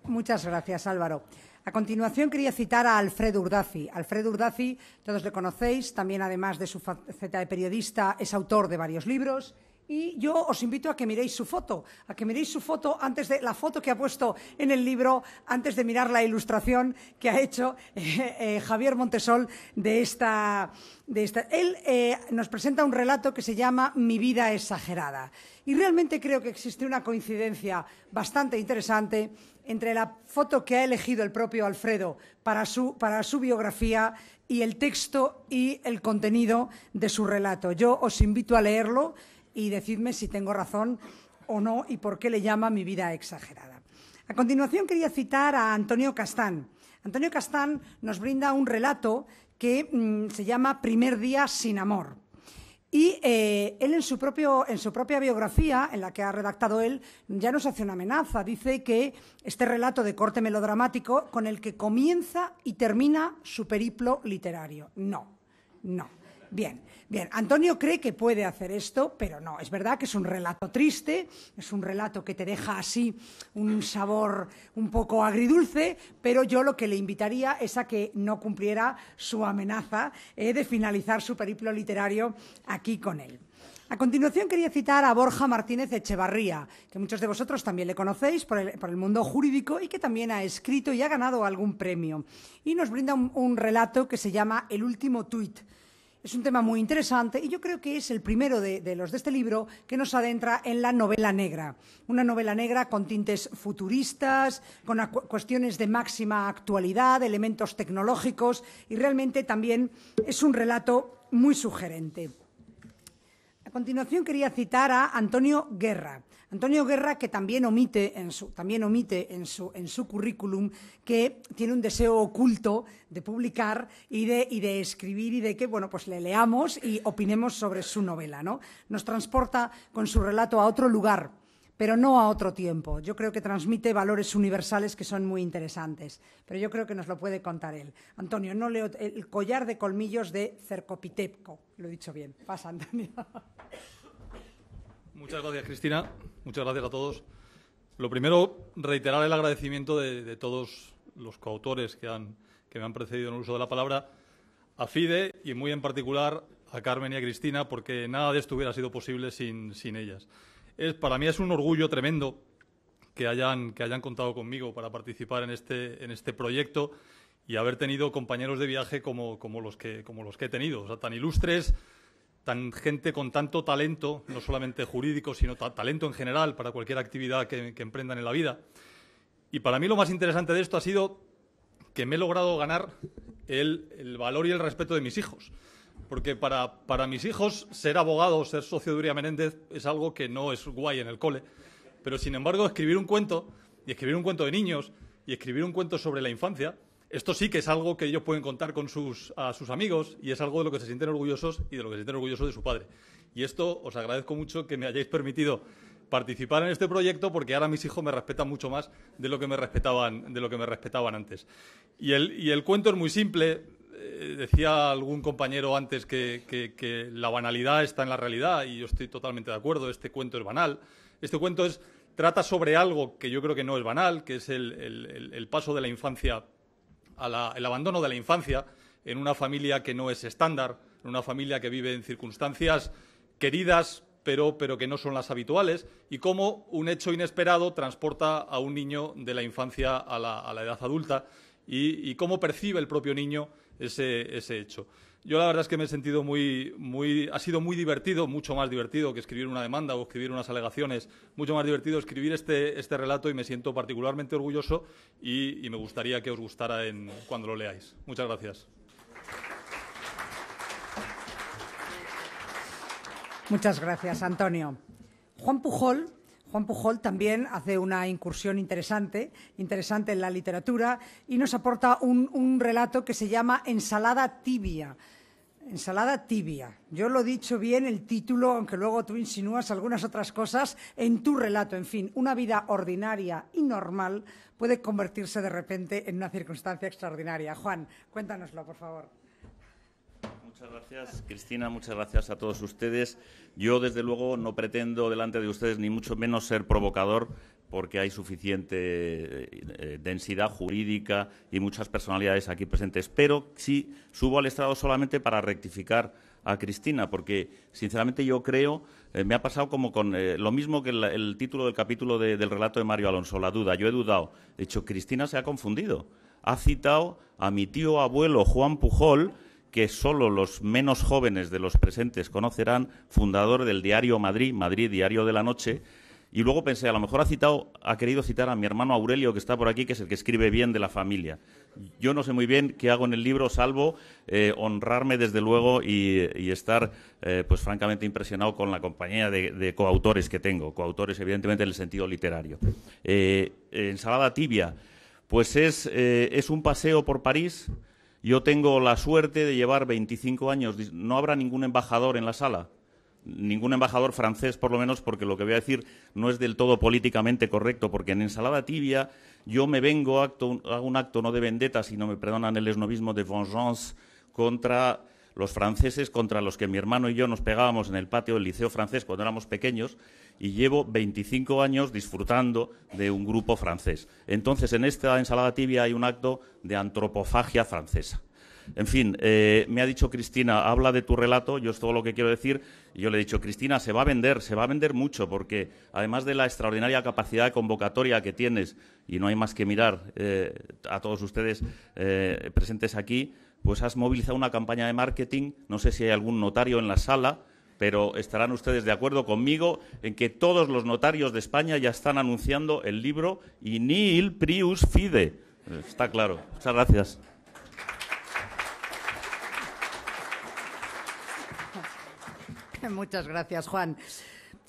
Muchas gracias, Álvaro. A continuación quería citar a Alfredo Urdazi. Alfredo Urdazi, todos lo conocéis, también además de su faceta de periodista, es autor de varios libros. Y yo os invito a que miréis su foto, a que miréis su foto antes de la foto que ha puesto en el libro, antes de mirar la ilustración que ha hecho eh, eh, Javier Montesol de esta. Él eh, nos presenta un relato que se llama Mi vida exagerada. Y realmente creo que existe una coincidencia bastante interesante entre la foto que ha elegido el propio Alfredo para su, biografía y el texto y el contenido de su relato. Yo os invito a leerlo y decidme si tengo razón o no y por qué le llama mi vida exagerada. A continuación quería citar a Antonio Castán. Antonio Castán nos brinda un relato que mm, se llama Primer día sin amor. Y eh, él en su, propio, en su propia biografía, en la que ha redactado él, ya nos hace una amenaza. Dice que este relato de corte melodramático con el que comienza y termina su periplo literario. No, no. Bien, Bien, Antonio cree que puede hacer esto, pero no, es verdad que es un relato triste, es un relato que te deja así un sabor un poco agridulce, pero yo lo que le invitaría es a que no cumpliera su amenaza eh, de finalizar su periplo literario aquí con él. A continuación quería citar a Borja Martínez Echevarría, que muchos de vosotros también le conocéis por el, mundo jurídico y que también ha escrito y ha ganado algún premio. Y nos brinda un, un relato que se llama El último tuit es un tema muy interesante y yo creo que es el primero de, los de este libro que nos adentra en la novela negra. Una novela negra con tintes futuristas, con cuestiones de máxima actualidad, elementos tecnológicos y realmente también es un relato muy sugerente. A continuación quería citar a Antonio Guerra. Antonio Guerra, que también omite en su, también omite en su, currículum que tiene un deseo oculto de publicar y de, escribir y de que, bueno, pues le leamos y opinemos sobre su novela, ¿no? Nos transporta con su relato a otro lugar, pero no a otro tiempo. Yo creo que transmite valores universales que son muy interesantes, pero yo creo que nos lo puede contar él. Antonio, no leo el collar de colmillos de Cercopitepco. Lo he dicho bien. Pasa, Antonio. Muchas gracias, Cristina. Muchas gracias a todos. Lo primero, reiterar el agradecimiento de, todos los coautores que, me han precedido en el uso de la palabra, a FIDE y muy en particular a Carmen y a Cristina, porque nada de esto hubiera sido posible sin, ellas. Es, para mí es un orgullo tremendo que hayan, contado conmigo para participar en este, en este proyecto y haber tenido compañeros de viaje como, los, que, como los que he tenido, tan ilustres tan gente con tanto talento, no solamente jurídico, sino talento en general para cualquier actividad que, emprendan en la vida. Y para mí lo más interesante de esto ha sido que me he logrado ganar el, valor y el respeto de mis hijos. Porque para, para mis hijos ser abogado, ser socio de Uria Menéndez es algo que no es guay en el cole. Pero sin embargo, escribir un cuento, y escribir un cuento de niños, y escribir un cuento sobre la infancia, esto sí que es algo que ellos pueden contar con sus, amigos y es algo de lo que se sienten orgullosos y de lo que se sienten orgullosos de su padre. Y esto os agradezco mucho que me hayáis permitido participar en este proyecto porque ahora mis hijos me respetan mucho más de lo que me respetaban, de lo que me respetaban antes. Y el, cuento es muy simple. Eh, decía algún compañero antes que, la banalidad está en la realidad y yo estoy totalmente de acuerdo. Este cuento es banal. Este cuento trata sobre algo que yo creo que no es banal, que es el paso de la infancia el abandono de la infancia en una familia que no es estándar, en una familia que vive en circunstancias queridas, pero, que no son las habituales, y cómo un hecho inesperado transporta a un niño de la infancia a la, edad adulta y, cómo percibe el propio niño ese hecho. Yo la verdad es que me he sentido muy, ha sido muy divertido, mucho más divertido que escribir una demanda o escribir unas alegaciones, mucho más divertido escribir este, este relato y me siento particularmente orgulloso y, me gustaría que os gustara cuando lo leáis. Muchas gracias. Muchas gracias, Antonio. Juan Pujol Juan Pujol también hace una incursión interesante, interesante en la literatura y nos aporta un relato que se llama Ensalada tibia. Ensalada tibia. Yo lo he dicho bien el título, aunque luego tú insinúas algunas otras cosas en tu relato. En fin, una vida ordinaria y normal puede convertirse de repente en una circunstancia extraordinaria. Juan, cuéntanoslo, por favor. Muchas gracias, Cristina. Muchas gracias a todos ustedes. Yo, desde luego, no pretendo delante de ustedes, ni mucho menos, ser provocador porque hay suficiente eh, eh, densidad jurídica y muchas personalidades aquí presentes. Pero sí subo al estrado solamente para rectificar a Cristina, porque sinceramente yo creo, eh, me ha pasado como con lo mismo que el, título del capítulo del relato de Mario Alonso, la duda. Yo he dudado. de hecho Cristina se ha confundido. Ha citado a mi tío abuelo Juan Pujol, que solo los menos jóvenes de los presentes conocerán, fundador del diario Madrid, Madrid Diario de la Noche, y luego pensé, a lo mejor ha citado, ha querido citar a mi hermano Aurelio, que está por aquí, que es el que escribe bien de la familia. Yo no sé muy bien qué hago en el libro, salvo eh, honrarme, desde luego, y, estar, eh, pues francamente, impresionado con la compañía de, coautores que tengo. Coautores, evidentemente, en el sentido literario. Eh, ensalada tibia. Pues es, es un paseo por París. Yo tengo la suerte de llevar 25 años. No habrá ningún embajador en la sala ningún embajador francés, por lo menos, porque lo que voy a decir no es del todo políticamente correcto, porque en ensalada tibia yo me vengo, a un acto no de vendetta, sino me perdonan el esnovismo de vengeance contra los franceses, contra los que mi hermano y yo nos pegábamos en el patio del liceo francés cuando éramos pequeños, y llevo 25 años disfrutando de un grupo francés. Entonces, en esta ensalada tibia hay un acto de antropofagia francesa. En fin, eh, me ha dicho Cristina, habla de tu relato, yo es todo lo que quiero decir. yo le he dicho, Cristina, se va a vender, se va a vender mucho, porque además de la extraordinaria capacidad de convocatoria que tienes, y no hay más que mirar eh, a todos ustedes eh, presentes aquí, pues has movilizado una campaña de marketing, no sé si hay algún notario en la sala, pero estarán ustedes de acuerdo conmigo en que todos los notarios de España ya están anunciando el libro y nihil prius fide. Está claro. Muchas gracias. Muchas gracias, Juan.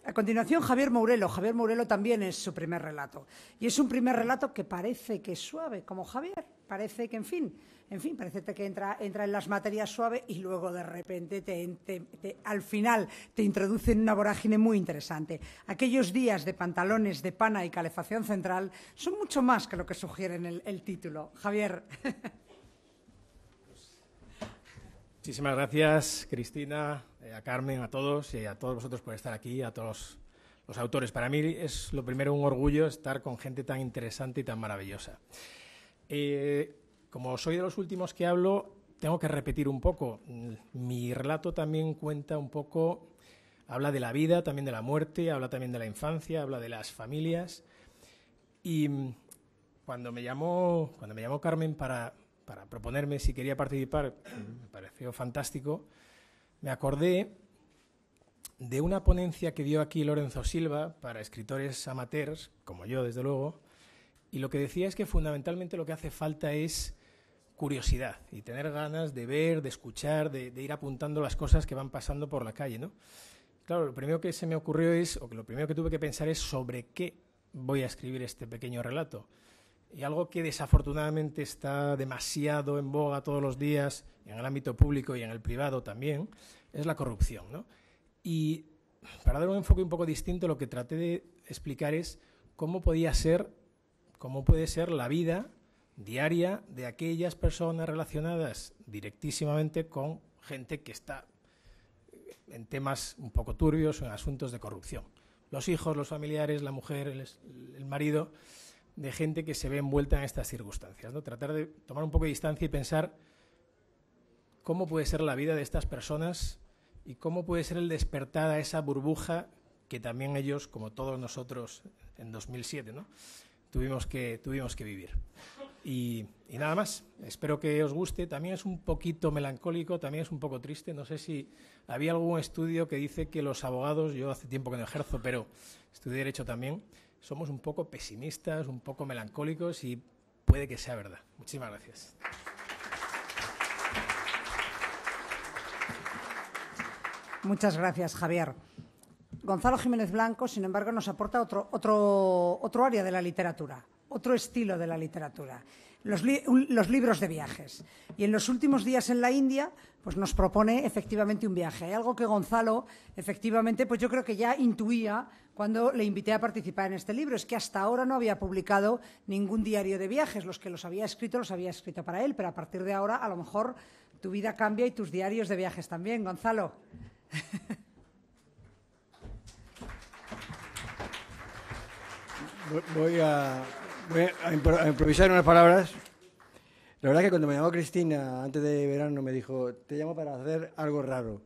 A continuación, Javier Mourelo. Javier Mourelo también es su primer relato. Y es un primer relato que parece que es suave, como Javier. Parece que, en fin, en fin, parece que entra, en las materias suave y luego de repente al final te introduce en una vorágine muy interesante. Aquellos días de pantalones, de pana y calefacción central son mucho más que lo que sugiere el, el título. Javier. Muchísimas gracias, Cristina, eh, a Carmen, a todos y a todos vosotros por estar aquí, a todos los autores. Para mí es lo primero un orgullo estar con gente tan interesante y tan maravillosa. Eh, como soy de los últimos que hablo, tengo que repetir un poco. Mi relato también cuenta un poco, habla de la vida, también de la muerte, habla también de la infancia, habla de las familias. Y mm, cuando me llamó, cuando me llamó Carmen para, para proponerme si quería participar, me pareció fantástico me acordé de una ponencia que dio aquí Lorenzo Silva para escritores amateurs, como yo desde luego, y lo que decía es que fundamentalmente lo que hace falta es curiosidad y tener ganas de ver, de escuchar, de, ir apuntando las cosas que van pasando por la calle, Claro, lo primero que se me ocurrió es, o que lo primero que tuve que pensar es sobre qué voy a escribir este pequeño relato y algo que desafortunadamente está demasiado en boga todos los días, en el ámbito público y en el privado también, es la corrupción. Y para dar un enfoque un poco distinto, lo que traté de explicar es cómo podía ser, cómo puede ser la vida diaria de aquellas personas relacionadas directísimamente con gente que está en temas un poco turbios o en asuntos de corrupción. Los hijos, los familiares, la mujer, el marido de gente que se ve envuelta en estas circunstancias. ¿no? Tratar de tomar un poco de distancia y pensar cómo puede ser la vida de estas personas y cómo puede ser el despertar a esa burbuja que también ellos, como todos nosotros en 2007, tuvimos, que, tuvimos que vivir. Y, y nada más, espero que os guste. También es un poquito melancólico, también es un poco triste. No sé si había algún estudio que dice que los abogados, yo hace tiempo que no ejerzo, pero estudié derecho también, somos un poco pesimistas, un poco melancólicos y puede que sea verdad. Muchísimas gracias. Muchas gracias, Javier. Gonzalo Jiménez Blanco, sin embargo, nos aporta otro, otro área de la literatura, otro estilo de la literatura. Los, libros de viajes. Y en los últimos días en la India, pues nos propone efectivamente un viaje. Hay algo que Gonzalo, efectivamente, pues yo creo que ya intuía cuando le invité a participar en este libro. Es que hasta ahora no había publicado ningún diario de viajes. Los que los había escrito, los había escrito para él. Pero a partir de ahora, a lo mejor, tu vida cambia y tus diarios de viajes también, Gonzalo. Voy a, Voy a improvisar unas palabras. La verdad es que cuando me llamó Cristina antes de verano me dijo, te llamo para hacer algo raro.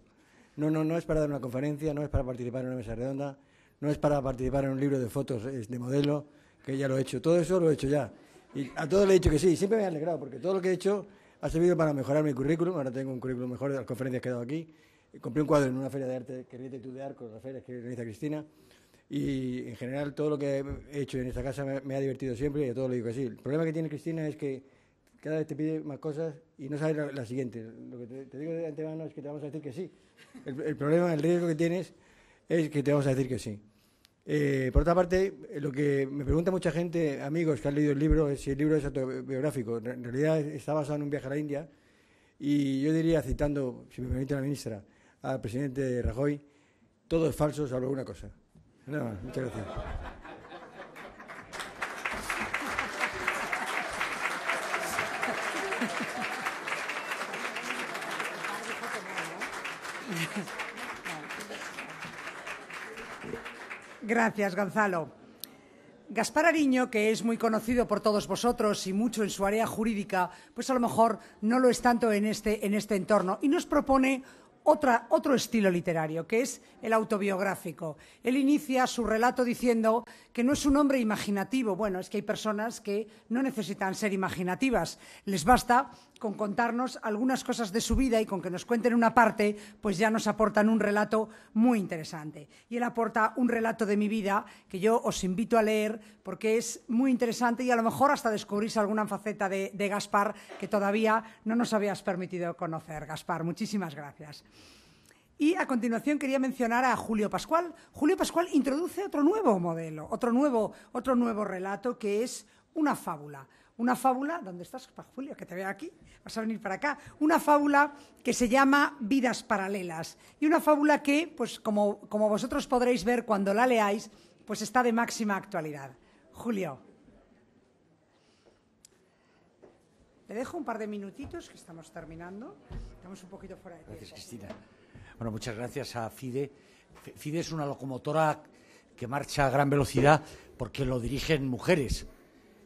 No, no, no es para dar una conferencia, no es para participar en una mesa redonda, no es para participar en un libro de fotos de modelo, que ya lo he hecho. Todo eso lo he hecho ya. Y a todo le he dicho que sí. Siempre me he alegrado porque todo lo que he hecho ha servido para mejorar mi currículum. Ahora tengo un currículum mejor de las conferencias que he dado aquí. Compré un cuadro en una feria de arte que ríete tú de arco, las ferias que organiza Cristina. Y en general todo lo que he hecho en esta casa me, ha divertido siempre y a todo lo digo que sí. El problema que tiene Cristina es que cada vez te pide más cosas y no sabes la, siguiente. Lo que te, digo de antemano es que te vamos a decir que sí. El, problema, el riesgo que tienes es que te vamos a decir que sí. Eh, por otra parte, lo que me pregunta mucha gente, amigos que han leído el libro, es si el libro es autobiográfico. En realidad está basado en un viaje a la India y yo diría, citando, si me permite la ministra, al presidente Rajoy, todo es falso salvo una cosa muchas gracias. Gracias, Gonzalo. Gaspar Ariño, que es muy conocido por todos vosotros y mucho en su área jurídica, pues a lo mejor no lo es tanto en este, en este entorno y nos propone otra, otro estilo literario, que es el autobiográfico. Él inicia su relato diciendo que no es un hombre imaginativo. Bueno, es que hay personas que no necesitan ser imaginativas. Les basta con contarnos algunas cosas de su vida y con que nos cuenten una parte, pues ya nos aportan un relato muy interesante. Y él aporta un relato de mi vida que yo os invito a leer porque es muy interesante y a lo mejor hasta descubrirse alguna faceta de Gaspar que todavía no nos habías permitido conocer. Gaspar, muchísimas gracias. Y a continuación quería mencionar a Julio Pascual. Julio Pascual introduce otro nuevo modelo, otro nuevo, otro nuevo relato que es una fábula. Una fábula, ¿dónde estás, Julio? Que te veo aquí, vas a venir para acá. Una fábula que se llama Vidas Paralelas. Y una fábula que, pues como, vosotros podréis ver cuando la leáis, pues está de máxima actualidad. Julio. te dejo un par de minutitos que estamos terminando. Estamos un poquito fuera de tiempo. Gracias, Cristina. Bueno, muchas gracias a FIDE. FIDE es una locomotora que marcha a gran velocidad porque lo dirigen mujeres.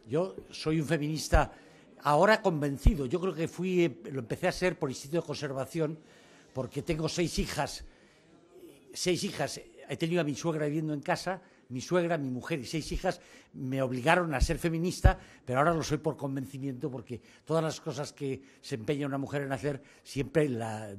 Yo soy un feminista ahora convencido. Yo creo que fui, eh, lo empecé a ser por Instituto de Conservación porque tengo seis hijas. Seis hijas. He tenido a mi suegra viviendo en casa mi suegra, mi mujer y seis hijas me obligaron a ser feminista, pero ahora lo soy por convencimiento porque todas las cosas que se empeña una mujer en hacer siempre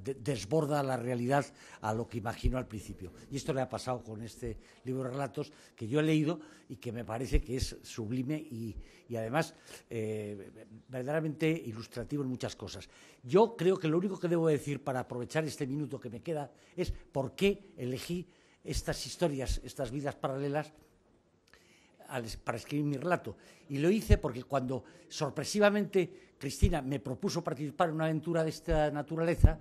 desborda la realidad a lo que imaginó al principio. Y esto le ha pasado con este libro de relatos que yo he leído y que me parece que es sublime y, además eh, verdaderamente ilustrativo en muchas cosas. Yo creo que lo único que debo decir para aprovechar este minuto que me queda es por qué elegí estas historias, estas vidas paralelas para escribir mi relato. Y lo hice porque cuando sorpresivamente Cristina me propuso participar en una aventura de esta naturaleza,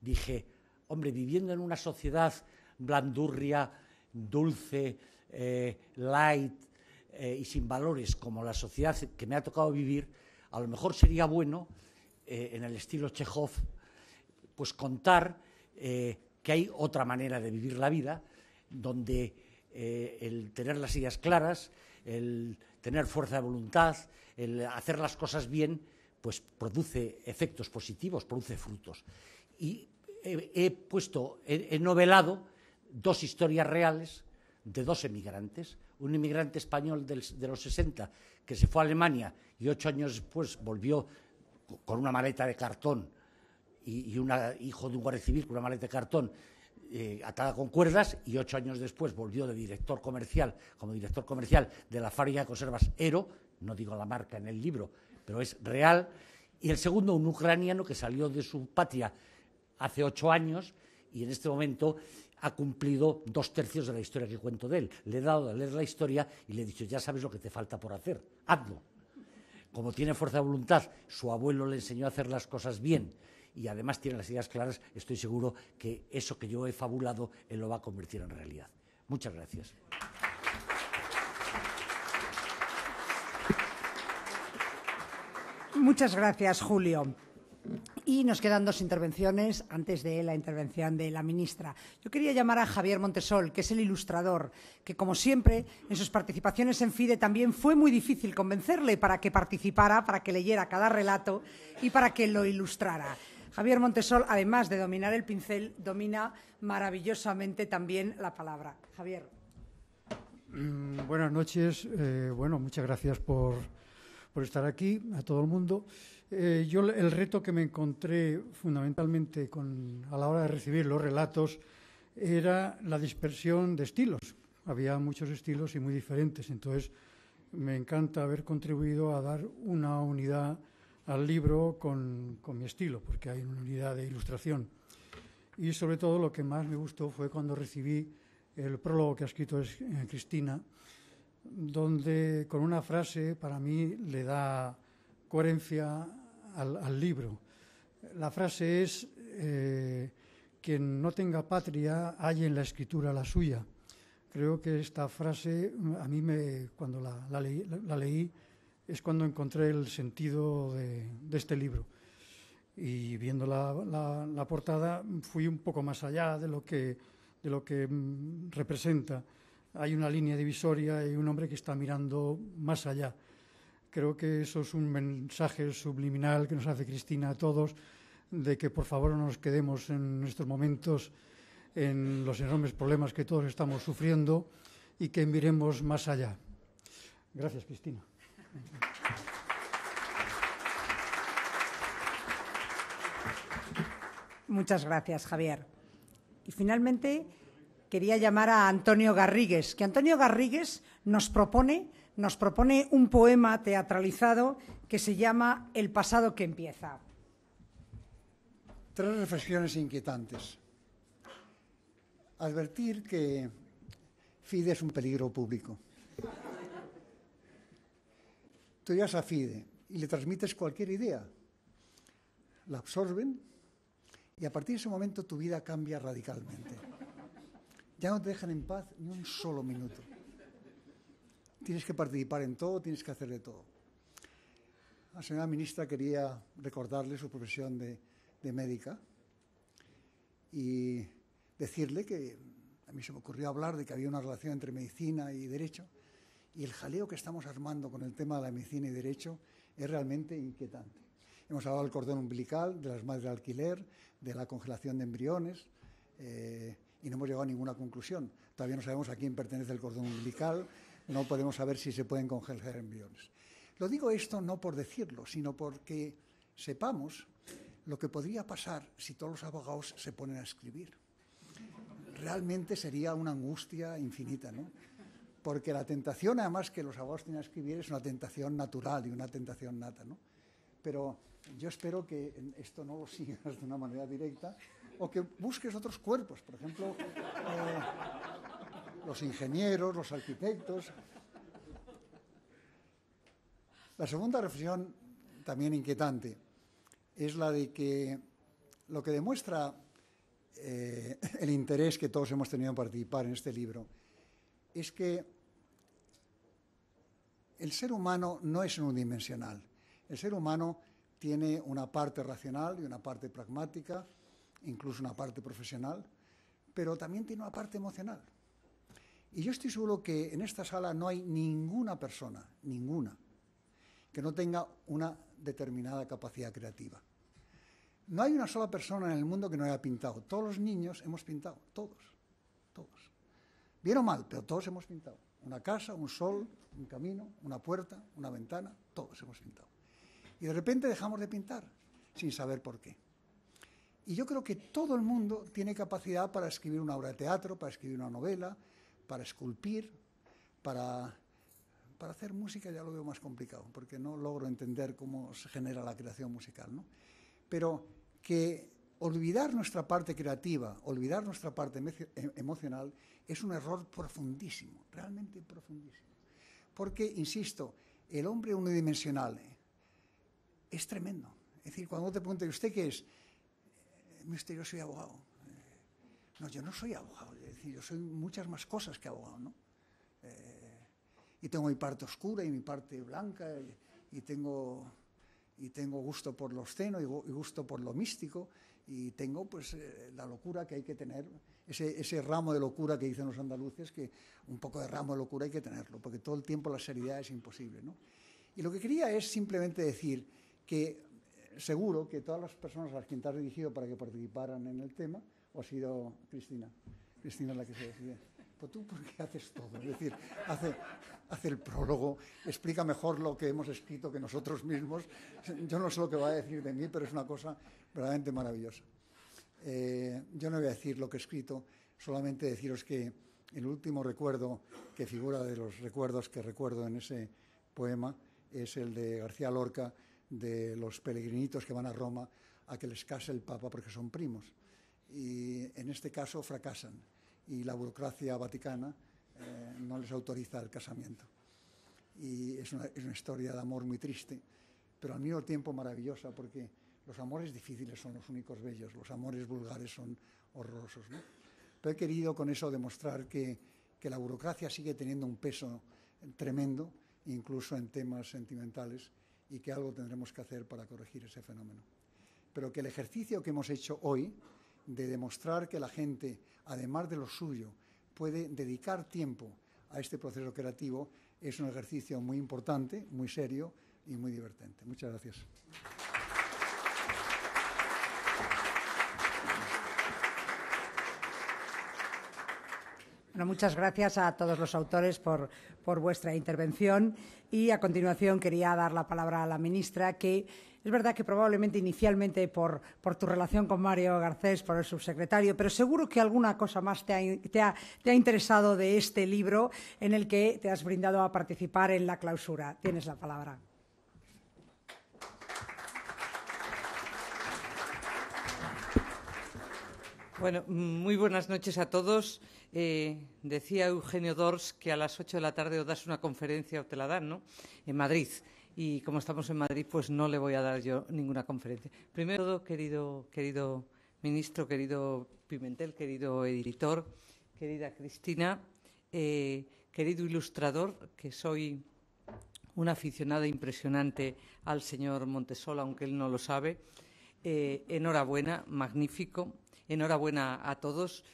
dije, hombre, viviendo en una sociedad blandurria, dulce, eh, light eh, y sin valores como la sociedad que me ha tocado vivir, a lo mejor sería bueno, eh, en el estilo Chekhov, pues contar que hay otra manera de vivir la vida donde eh, el tener las ideas claras, el tener fuerza de voluntad, el hacer las cosas bien, pues produce efectos positivos, produce frutos. Y he, puesto, he, novelado dos historias reales de dos emigrantes, un inmigrante español de los 60 que se fue a Alemania y ocho años después volvió con una maleta de cartón y, un hijo de un guardia civil con una maleta de cartón eh, atada con cuerdas y ocho años después volvió de director comercial, como director comercial de la fábrica de conservas Ero, no digo la marca en el libro, pero es real, y el segundo un ucraniano que salió de su patria hace ocho años y en este momento ha cumplido dos tercios de la historia que cuento de él. Le he dado a leer la historia y le he dicho, ya sabes lo que te falta por hacer, hazlo. Como tiene fuerza de voluntad, su abuelo le enseñó a hacer las cosas bien y además tiene las ideas claras, estoy seguro que eso que yo he fabulado él lo va a convertir en realidad. Muchas gracias. Muchas gracias, Julio. Y nos quedan dos intervenciones antes de la intervención de la ministra. Yo quería llamar a Javier Montesol, que es el ilustrador, que como siempre en sus participaciones en FIDE también fue muy difícil convencerle para que participara, para que leyera cada relato y para que lo ilustrara. Javier Montesol, además de dominar el pincel, domina maravillosamente también la palabra. Javier. Mm, buenas noches. Eh, bueno, muchas gracias por, estar aquí, a todo el mundo. Eh, yo el reto que me encontré fundamentalmente con, a la hora de recibir los relatos era la dispersión de estilos. Había muchos estilos y muy diferentes. Entonces, me encanta haber contribuido a dar una unidad al libro con, con mi estilo, porque hay una unidad de ilustración. Y sobre todo lo que más me gustó fue cuando recibí el prólogo que ha escrito eh, Cristina, donde con una frase para mí le da coherencia al, libro. La frase es, eh, quien no tenga patria, hay en la escritura la suya. Creo que esta frase, a mí me, cuando la, la leí es cuando encontré el sentido de, este libro. Y viendo la, portada fui un poco más allá de lo que, de lo que mm, representa. Hay una línea divisoria y un hombre que está mirando más allá. Creo que eso es un mensaje subliminal que nos hace Cristina a todos de que por favor no nos quedemos en estos momentos en los enormes problemas que todos estamos sufriendo y que miremos más allá. Gracias, Cristina. Muchas gracias, Javier. Y finalmente quería llamar a Antonio Garrigues, que Antonio Garrigues nos propone, nos propone un poema teatralizado que se llama El pasado que empieza. Tres reflexiones inquietantes. Advertir que FIDE es un peligro público ya a FIDE y le transmites cualquier idea, la absorben y a partir de ese momento tu vida cambia radicalmente. Ya no te dejan en paz ni un solo minuto. Tienes que participar en todo, tienes que hacer de todo. La señora ministra quería recordarle su profesión de médica y decirle que a mí se me ocurrió hablar de que había una relación entre medicina y derecho y el jaleo que estamos armando con el tema de la medicina y derecho es realmente inquietante. Hemos hablado del cordón umbilical, de las madres de alquiler, de la congelación de embriones, eh, y no hemos llegado a ninguna conclusión. Todavía no sabemos a quién pertenece el cordón umbilical, no podemos saber si se pueden congelar embriones. Lo digo esto no por decirlo, sino porque sepamos lo que podría pasar si todos los abogados se ponen a escribir. Realmente sería una angustia infinita, ¿no? porque la tentación, además que los abogados tienen a escribir, es una tentación natural y una tentación nata, Pero yo espero que esto no lo sigas de una manera directa o que busques otros cuerpos, por ejemplo, eh, los ingenieros, los arquitectos. La segunda reflexión, también inquietante, es la de que lo que demuestra eh, el interés que todos hemos tenido en participar en este libro es que el ser humano no es unidimensional. El ser humano tiene una parte racional y una parte pragmática, incluso una parte profesional, pero también tiene una parte emocional. Y yo estoy seguro que en esta sala no hay ninguna persona, ninguna, que no tenga una determinada capacidad creativa. No hay una sola persona en el mundo que no haya pintado. Todos los niños hemos pintado, todos, todos bien o mal, pero todos hemos pintado. Una casa, un sol, un camino, una puerta, una ventana, todos hemos pintado. Y de repente dejamos de pintar, sin saber por qué. Y yo creo que todo el mundo tiene capacidad para escribir una obra de teatro, para escribir una novela, para esculpir, para, hacer música ya lo veo más complicado, porque no logro entender cómo se genera la creación musical. ¿no? Pero que olvidar nuestra parte creativa, olvidar nuestra parte e-, emocional, es un error profundísimo, realmente profundísimo. Porque, insisto, el hombre unidimensional eh, es tremendo. Es decir, cuando te ¿y ¿usted qué es? Eh, misterioso yo soy abogado. Eh, no, yo no soy abogado, es decir, yo soy muchas más cosas que abogado, ¿no? y tengo mi parte oscura y mi parte blanca, y, tengo, gusto por lo obsceno y gusto por lo místico, y tengo pues eh, la locura que hay que tener, ese, ese, ramo de locura que dicen los andaluces, que un poco de ramo de locura hay que tenerlo, porque todo el tiempo la seriedad es imposible. ¿no? Y lo que quería es simplemente decir que eh, seguro que todas las personas a las que te has dirigido para que participaran en el tema, o ha sido Cristina, Cristina la que se decide. Pues tú por qué haces todo, es decir, hace, el prólogo, explica mejor lo que hemos escrito que nosotros mismos. Yo no sé lo que va a decir de mí, pero es una cosa verdaderamente maravillosa. Eh, yo no voy a decir lo que he escrito, solamente deciros que el último recuerdo que figura de los recuerdos que recuerdo en ese poema es el de García Lorca, de los peregrinitos que van a Roma a que les case el Papa porque son primos. Y en este caso fracasan y la burocracia vaticana eh, no les autoriza el casamiento. Y es una, historia de amor muy triste, pero al mismo tiempo maravillosa, porque los amores difíciles son los únicos bellos, los amores vulgares son horrorosos. Pero he querido con eso demostrar que la burocracia sigue teniendo un peso tremendo, incluso en temas sentimentales, y que algo tendremos que hacer para corregir ese fenómeno. Pero que el ejercicio que hemos hecho hoy, de demostrar que la gente, además de lo suyo, puede dedicar tiempo a este proceso creativo, es un ejercicio muy importante, muy serio y muy divertente. Muchas gracias. muchas gracias a todos los autores por, por, vuestra intervención y a continuación quería dar la palabra a la ministra que es verdad que probablemente inicialmente por, tu relación con Mario Garcés, por el subsecretario, pero seguro que alguna cosa más te ha, interesado de este libro en el que te has brindado a participar en la clausura. Tienes la palabra. Bueno, muy buenas noches a todos. Eh, decía Eugenio Dors que a las ocho de la tarde o das una conferencia o te la dan, ¿no? En Madrid y como estamos en Madrid, pues no le voy a dar yo ninguna conferencia. Primero querido, ministro, querido Pimentel, querido editor, querida Cristina, eh, querido ilustrador, que soy una aficionada impresionante al señor Montesola, aunque él no lo sabe. Eh, enhorabuena, magnífico. Enhorabuena a todos.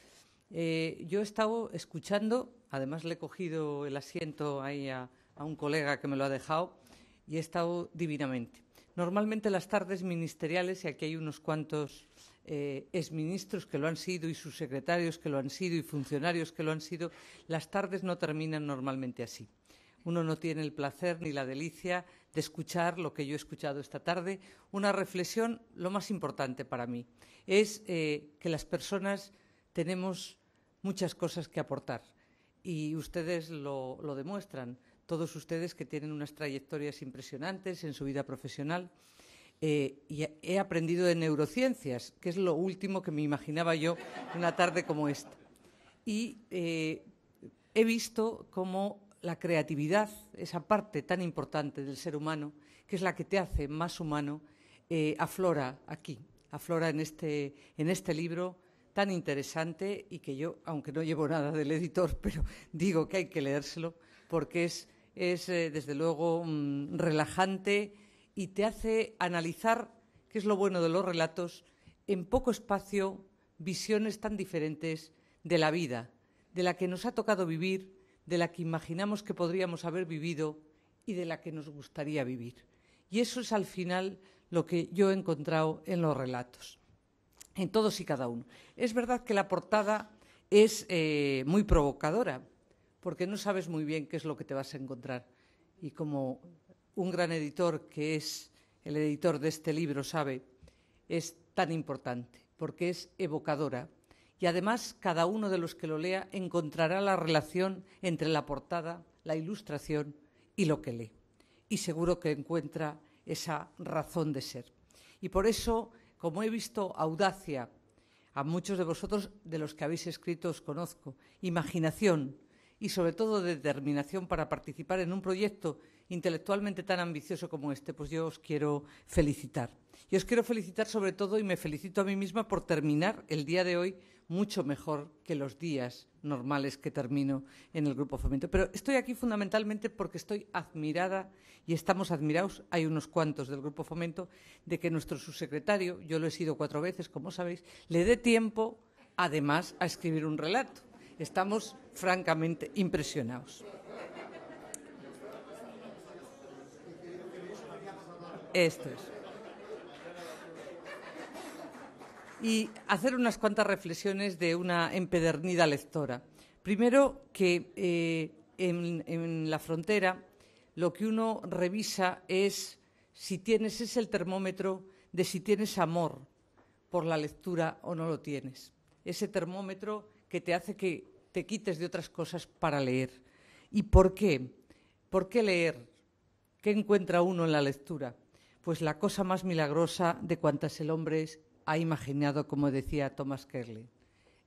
Eh, yo he estado escuchando, además le he cogido el asiento ahí a un colega que me lo ha dejado y he estado divinamente. Normalmente las tardes ministeriales, y aquí hay unos cuantos eh, exministros que lo han sido y sus secretarios que lo han sido y funcionarios que lo han sido, las tardes no terminan normalmente así. Uno no tiene el placer ni la delicia de escuchar lo que yo he escuchado esta tarde. Una reflexión, lo más importante para mí, es eh, que las personas tenemos muchas cosas que aportar y ustedes lo demuestran todos ustedes que tienen unas trayectorias impresionantes en su vida profesional. Eh, y he aprendido de neurociencias, que es lo último que me imaginaba yo una tarde como esta. Y eh, he visto cómo la creatividad, esa parte tan importante del ser humano, que es la que te hace más humano, eh, aflora aquí, aflora en este, en este libro tan interesante y que yo, aunque no llevo nada del editor, pero digo que hay que leérselo porque es es eh, desde luego mm, relajante y te hace analizar, que es lo bueno de los relatos, en poco espacio visiones tan diferentes de la vida, de la que nos ha tocado vivir, de la que imaginamos que podríamos haber vivido y de la que nos gustaría vivir. Y eso es al final lo que yo he encontrado en los relatos, en todos y cada uno. Es verdad que la portada es eh, muy provocadora, porque no sabes muy bien qué es lo que te vas a encontrar. Y como un gran editor que es el editor de este libro sabe, es tan importante, porque es evocadora. Y además cada uno de los que lo lea encontrará la relación entre la portada, la ilustración y lo que lee. Y seguro que encuentra esa razón de ser. Y por eso, como he visto audacia, a muchos de vosotros de los que habéis escrito os conozco, imaginación, y sobre todo de determinación para participar en un proyecto intelectualmente tan ambicioso como este, pues yo os quiero felicitar. Y os quiero felicitar sobre todo y me felicito a mí misma por terminar el día de hoy mucho mejor que los días normales que termino en el Grupo Fomento. Pero estoy aquí fundamentalmente porque estoy admirada y estamos admirados, hay unos cuantos del Grupo Fomento, de que nuestro subsecretario, yo lo he sido cuatro veces, como sabéis, le dé tiempo además a escribir un relato. Estamos francamente impresionados. Esto es. Y hacer unas cuantas reflexiones de una empedernida lectora. Primero, que eh, en, en la frontera lo que uno revisa es si tienes, es el termómetro de si tienes amor por la lectura o no lo tienes. Ese termómetro que te hace que te quites de otras cosas para leer. ¿Y por qué? ¿Por qué leer? ¿Qué encuentra uno en la lectura? Pues la cosa más milagrosa de cuantas el hombre ha imaginado, como decía Thomas Kerley.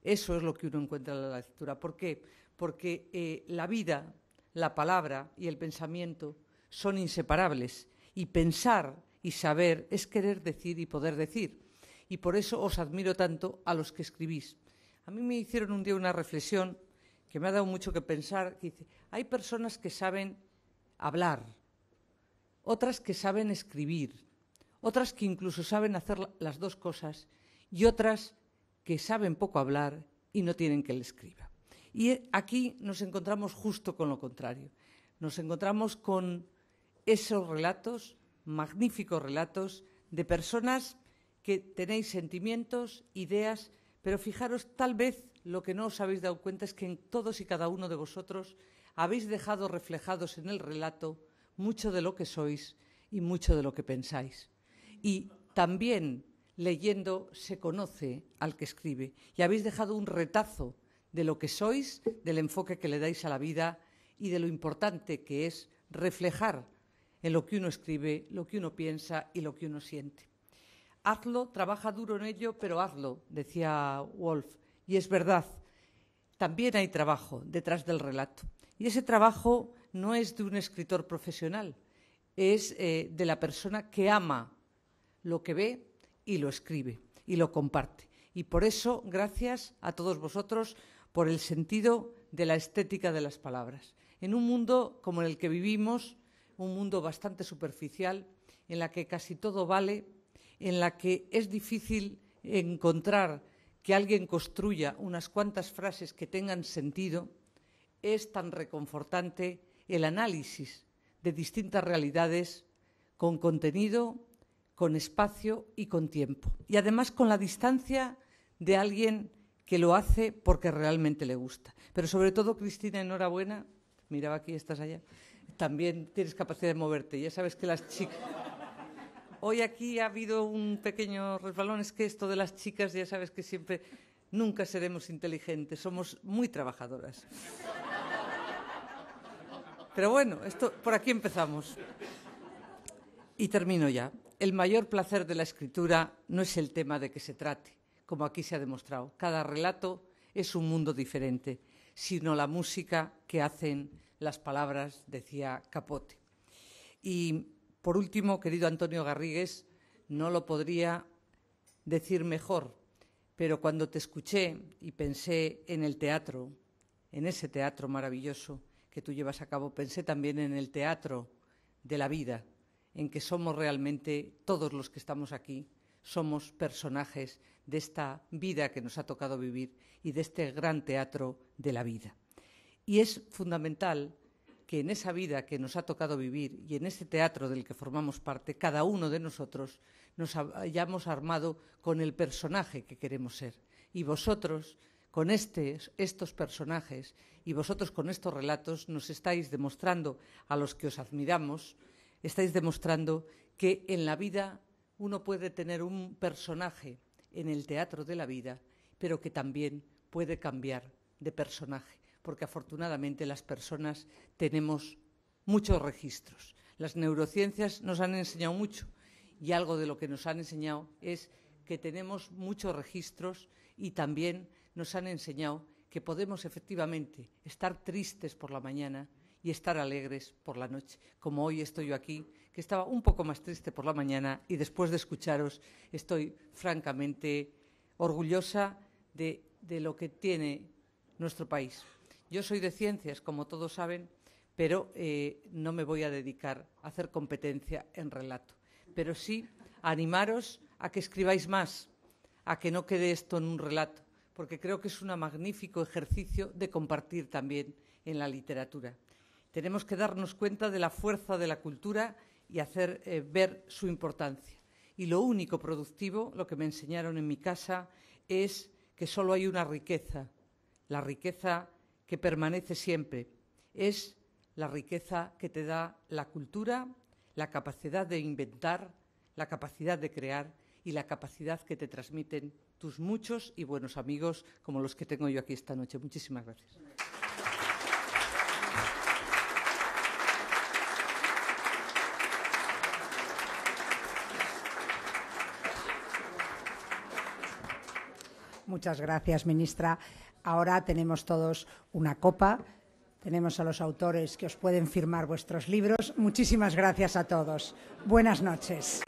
Eso es lo que uno encuentra en la lectura. ¿Por qué? Porque eh, la vida, la palabra y el pensamiento son inseparables. Y pensar y saber es querer decir y poder decir. Y por eso os admiro tanto a los que escribís, a mí me hicieron un día una reflexión que me ha dado mucho que pensar. Que dice, hay personas que saben hablar, otras que saben escribir, otras que incluso saben hacer las dos cosas y otras que saben poco hablar y no tienen que le escriba. Y eh, aquí nos encontramos justo con lo contrario. Nos encontramos con esos relatos, magníficos relatos, de personas que tenéis sentimientos, ideas pero fijaros, tal vez lo que no os habéis dado cuenta es que en todos y cada uno de vosotros habéis dejado reflejados en el relato mucho de lo que sois y mucho de lo que pensáis. Y también leyendo se conoce al que escribe y habéis dejado un retazo de lo que sois, del enfoque que le dais a la vida y de lo importante que es reflejar en lo que uno escribe, lo que uno piensa y lo que uno siente. Hazlo, trabaja duro en ello, pero hazlo, decía Wolf. Y es verdad, también hay trabajo detrás del relato. Y ese trabajo no es de un escritor profesional, es eh, de la persona que ama lo que ve y lo escribe y lo comparte. Y por eso, gracias a todos vosotros por el sentido de la estética de las palabras. En un mundo como el que vivimos, un mundo bastante superficial, en la que casi todo vale, en la que es difícil encontrar que alguien construya unas cuantas frases que tengan sentido, es tan reconfortante el análisis de distintas realidades con contenido, con espacio y con tiempo. Y además con la distancia de alguien que lo hace porque realmente le gusta. Pero sobre todo, Cristina, enhorabuena. Miraba aquí, estás allá. También tienes capacidad de moverte. Ya sabes que las chicas hoy aquí ha habido un pequeño resbalón. Es que esto de las chicas, ya sabes que siempre, nunca seremos inteligentes, somos muy trabajadoras. Pero bueno, esto, por aquí empezamos. Y termino ya. El mayor placer de la escritura no es el tema de que se trate, como aquí se ha demostrado. Cada relato es un mundo diferente, sino la música que hacen las palabras, decía Capote. Y por último, querido Antonio Garrigues, no lo podría decir mejor, pero cuando te escuché y pensé en el teatro, en ese teatro maravilloso que tú llevas a cabo, pensé también en el teatro de la vida, en que somos realmente todos los que estamos aquí, somos personajes de esta vida que nos ha tocado vivir y de este gran teatro de la vida. Y es fundamental que en esa vida que nos ha tocado vivir y en ese teatro del que formamos parte, cada uno de nosotros nos hayamos armado con el personaje que queremos ser. Y vosotros, con este, estos personajes y vosotros con estos relatos, nos estáis demostrando, a los que os admiramos, estáis demostrando que en la vida uno puede tener un personaje en el teatro de la vida, pero que también puede cambiar de personaje porque afortunadamente las personas tenemos muchos registros. Las neurociencias nos han enseñado mucho y algo de lo que nos han enseñado es que tenemos muchos registros y también nos han enseñado que podemos efectivamente estar tristes por la mañana y estar alegres por la noche, como hoy estoy yo aquí, que estaba un poco más triste por la mañana y después de escucharos estoy francamente orgullosa de, lo que tiene nuestro país. Yo soy de ciencias, como todos saben, pero eh, no me voy a dedicar a hacer competencia en relato. Pero sí animaros a que escribáis más, a que no quede esto en un relato, porque creo que es un magnífico ejercicio de compartir también en la literatura. Tenemos que darnos cuenta de la fuerza de la cultura y hacer eh, ver su importancia. Y lo único productivo, lo que me enseñaron en mi casa, es que solo hay una riqueza, la riqueza que permanece siempre. Es la riqueza que te da la cultura, la capacidad de inventar, la capacidad de crear y la capacidad que te transmiten tus muchos y buenos amigos como los que tengo yo aquí esta noche. Muchísimas gracias. Muchas gracias, ministra. Ahora tenemos todos una copa, tenemos a los autores que os pueden firmar vuestros libros. Muchísimas gracias a todos. Buenas noches.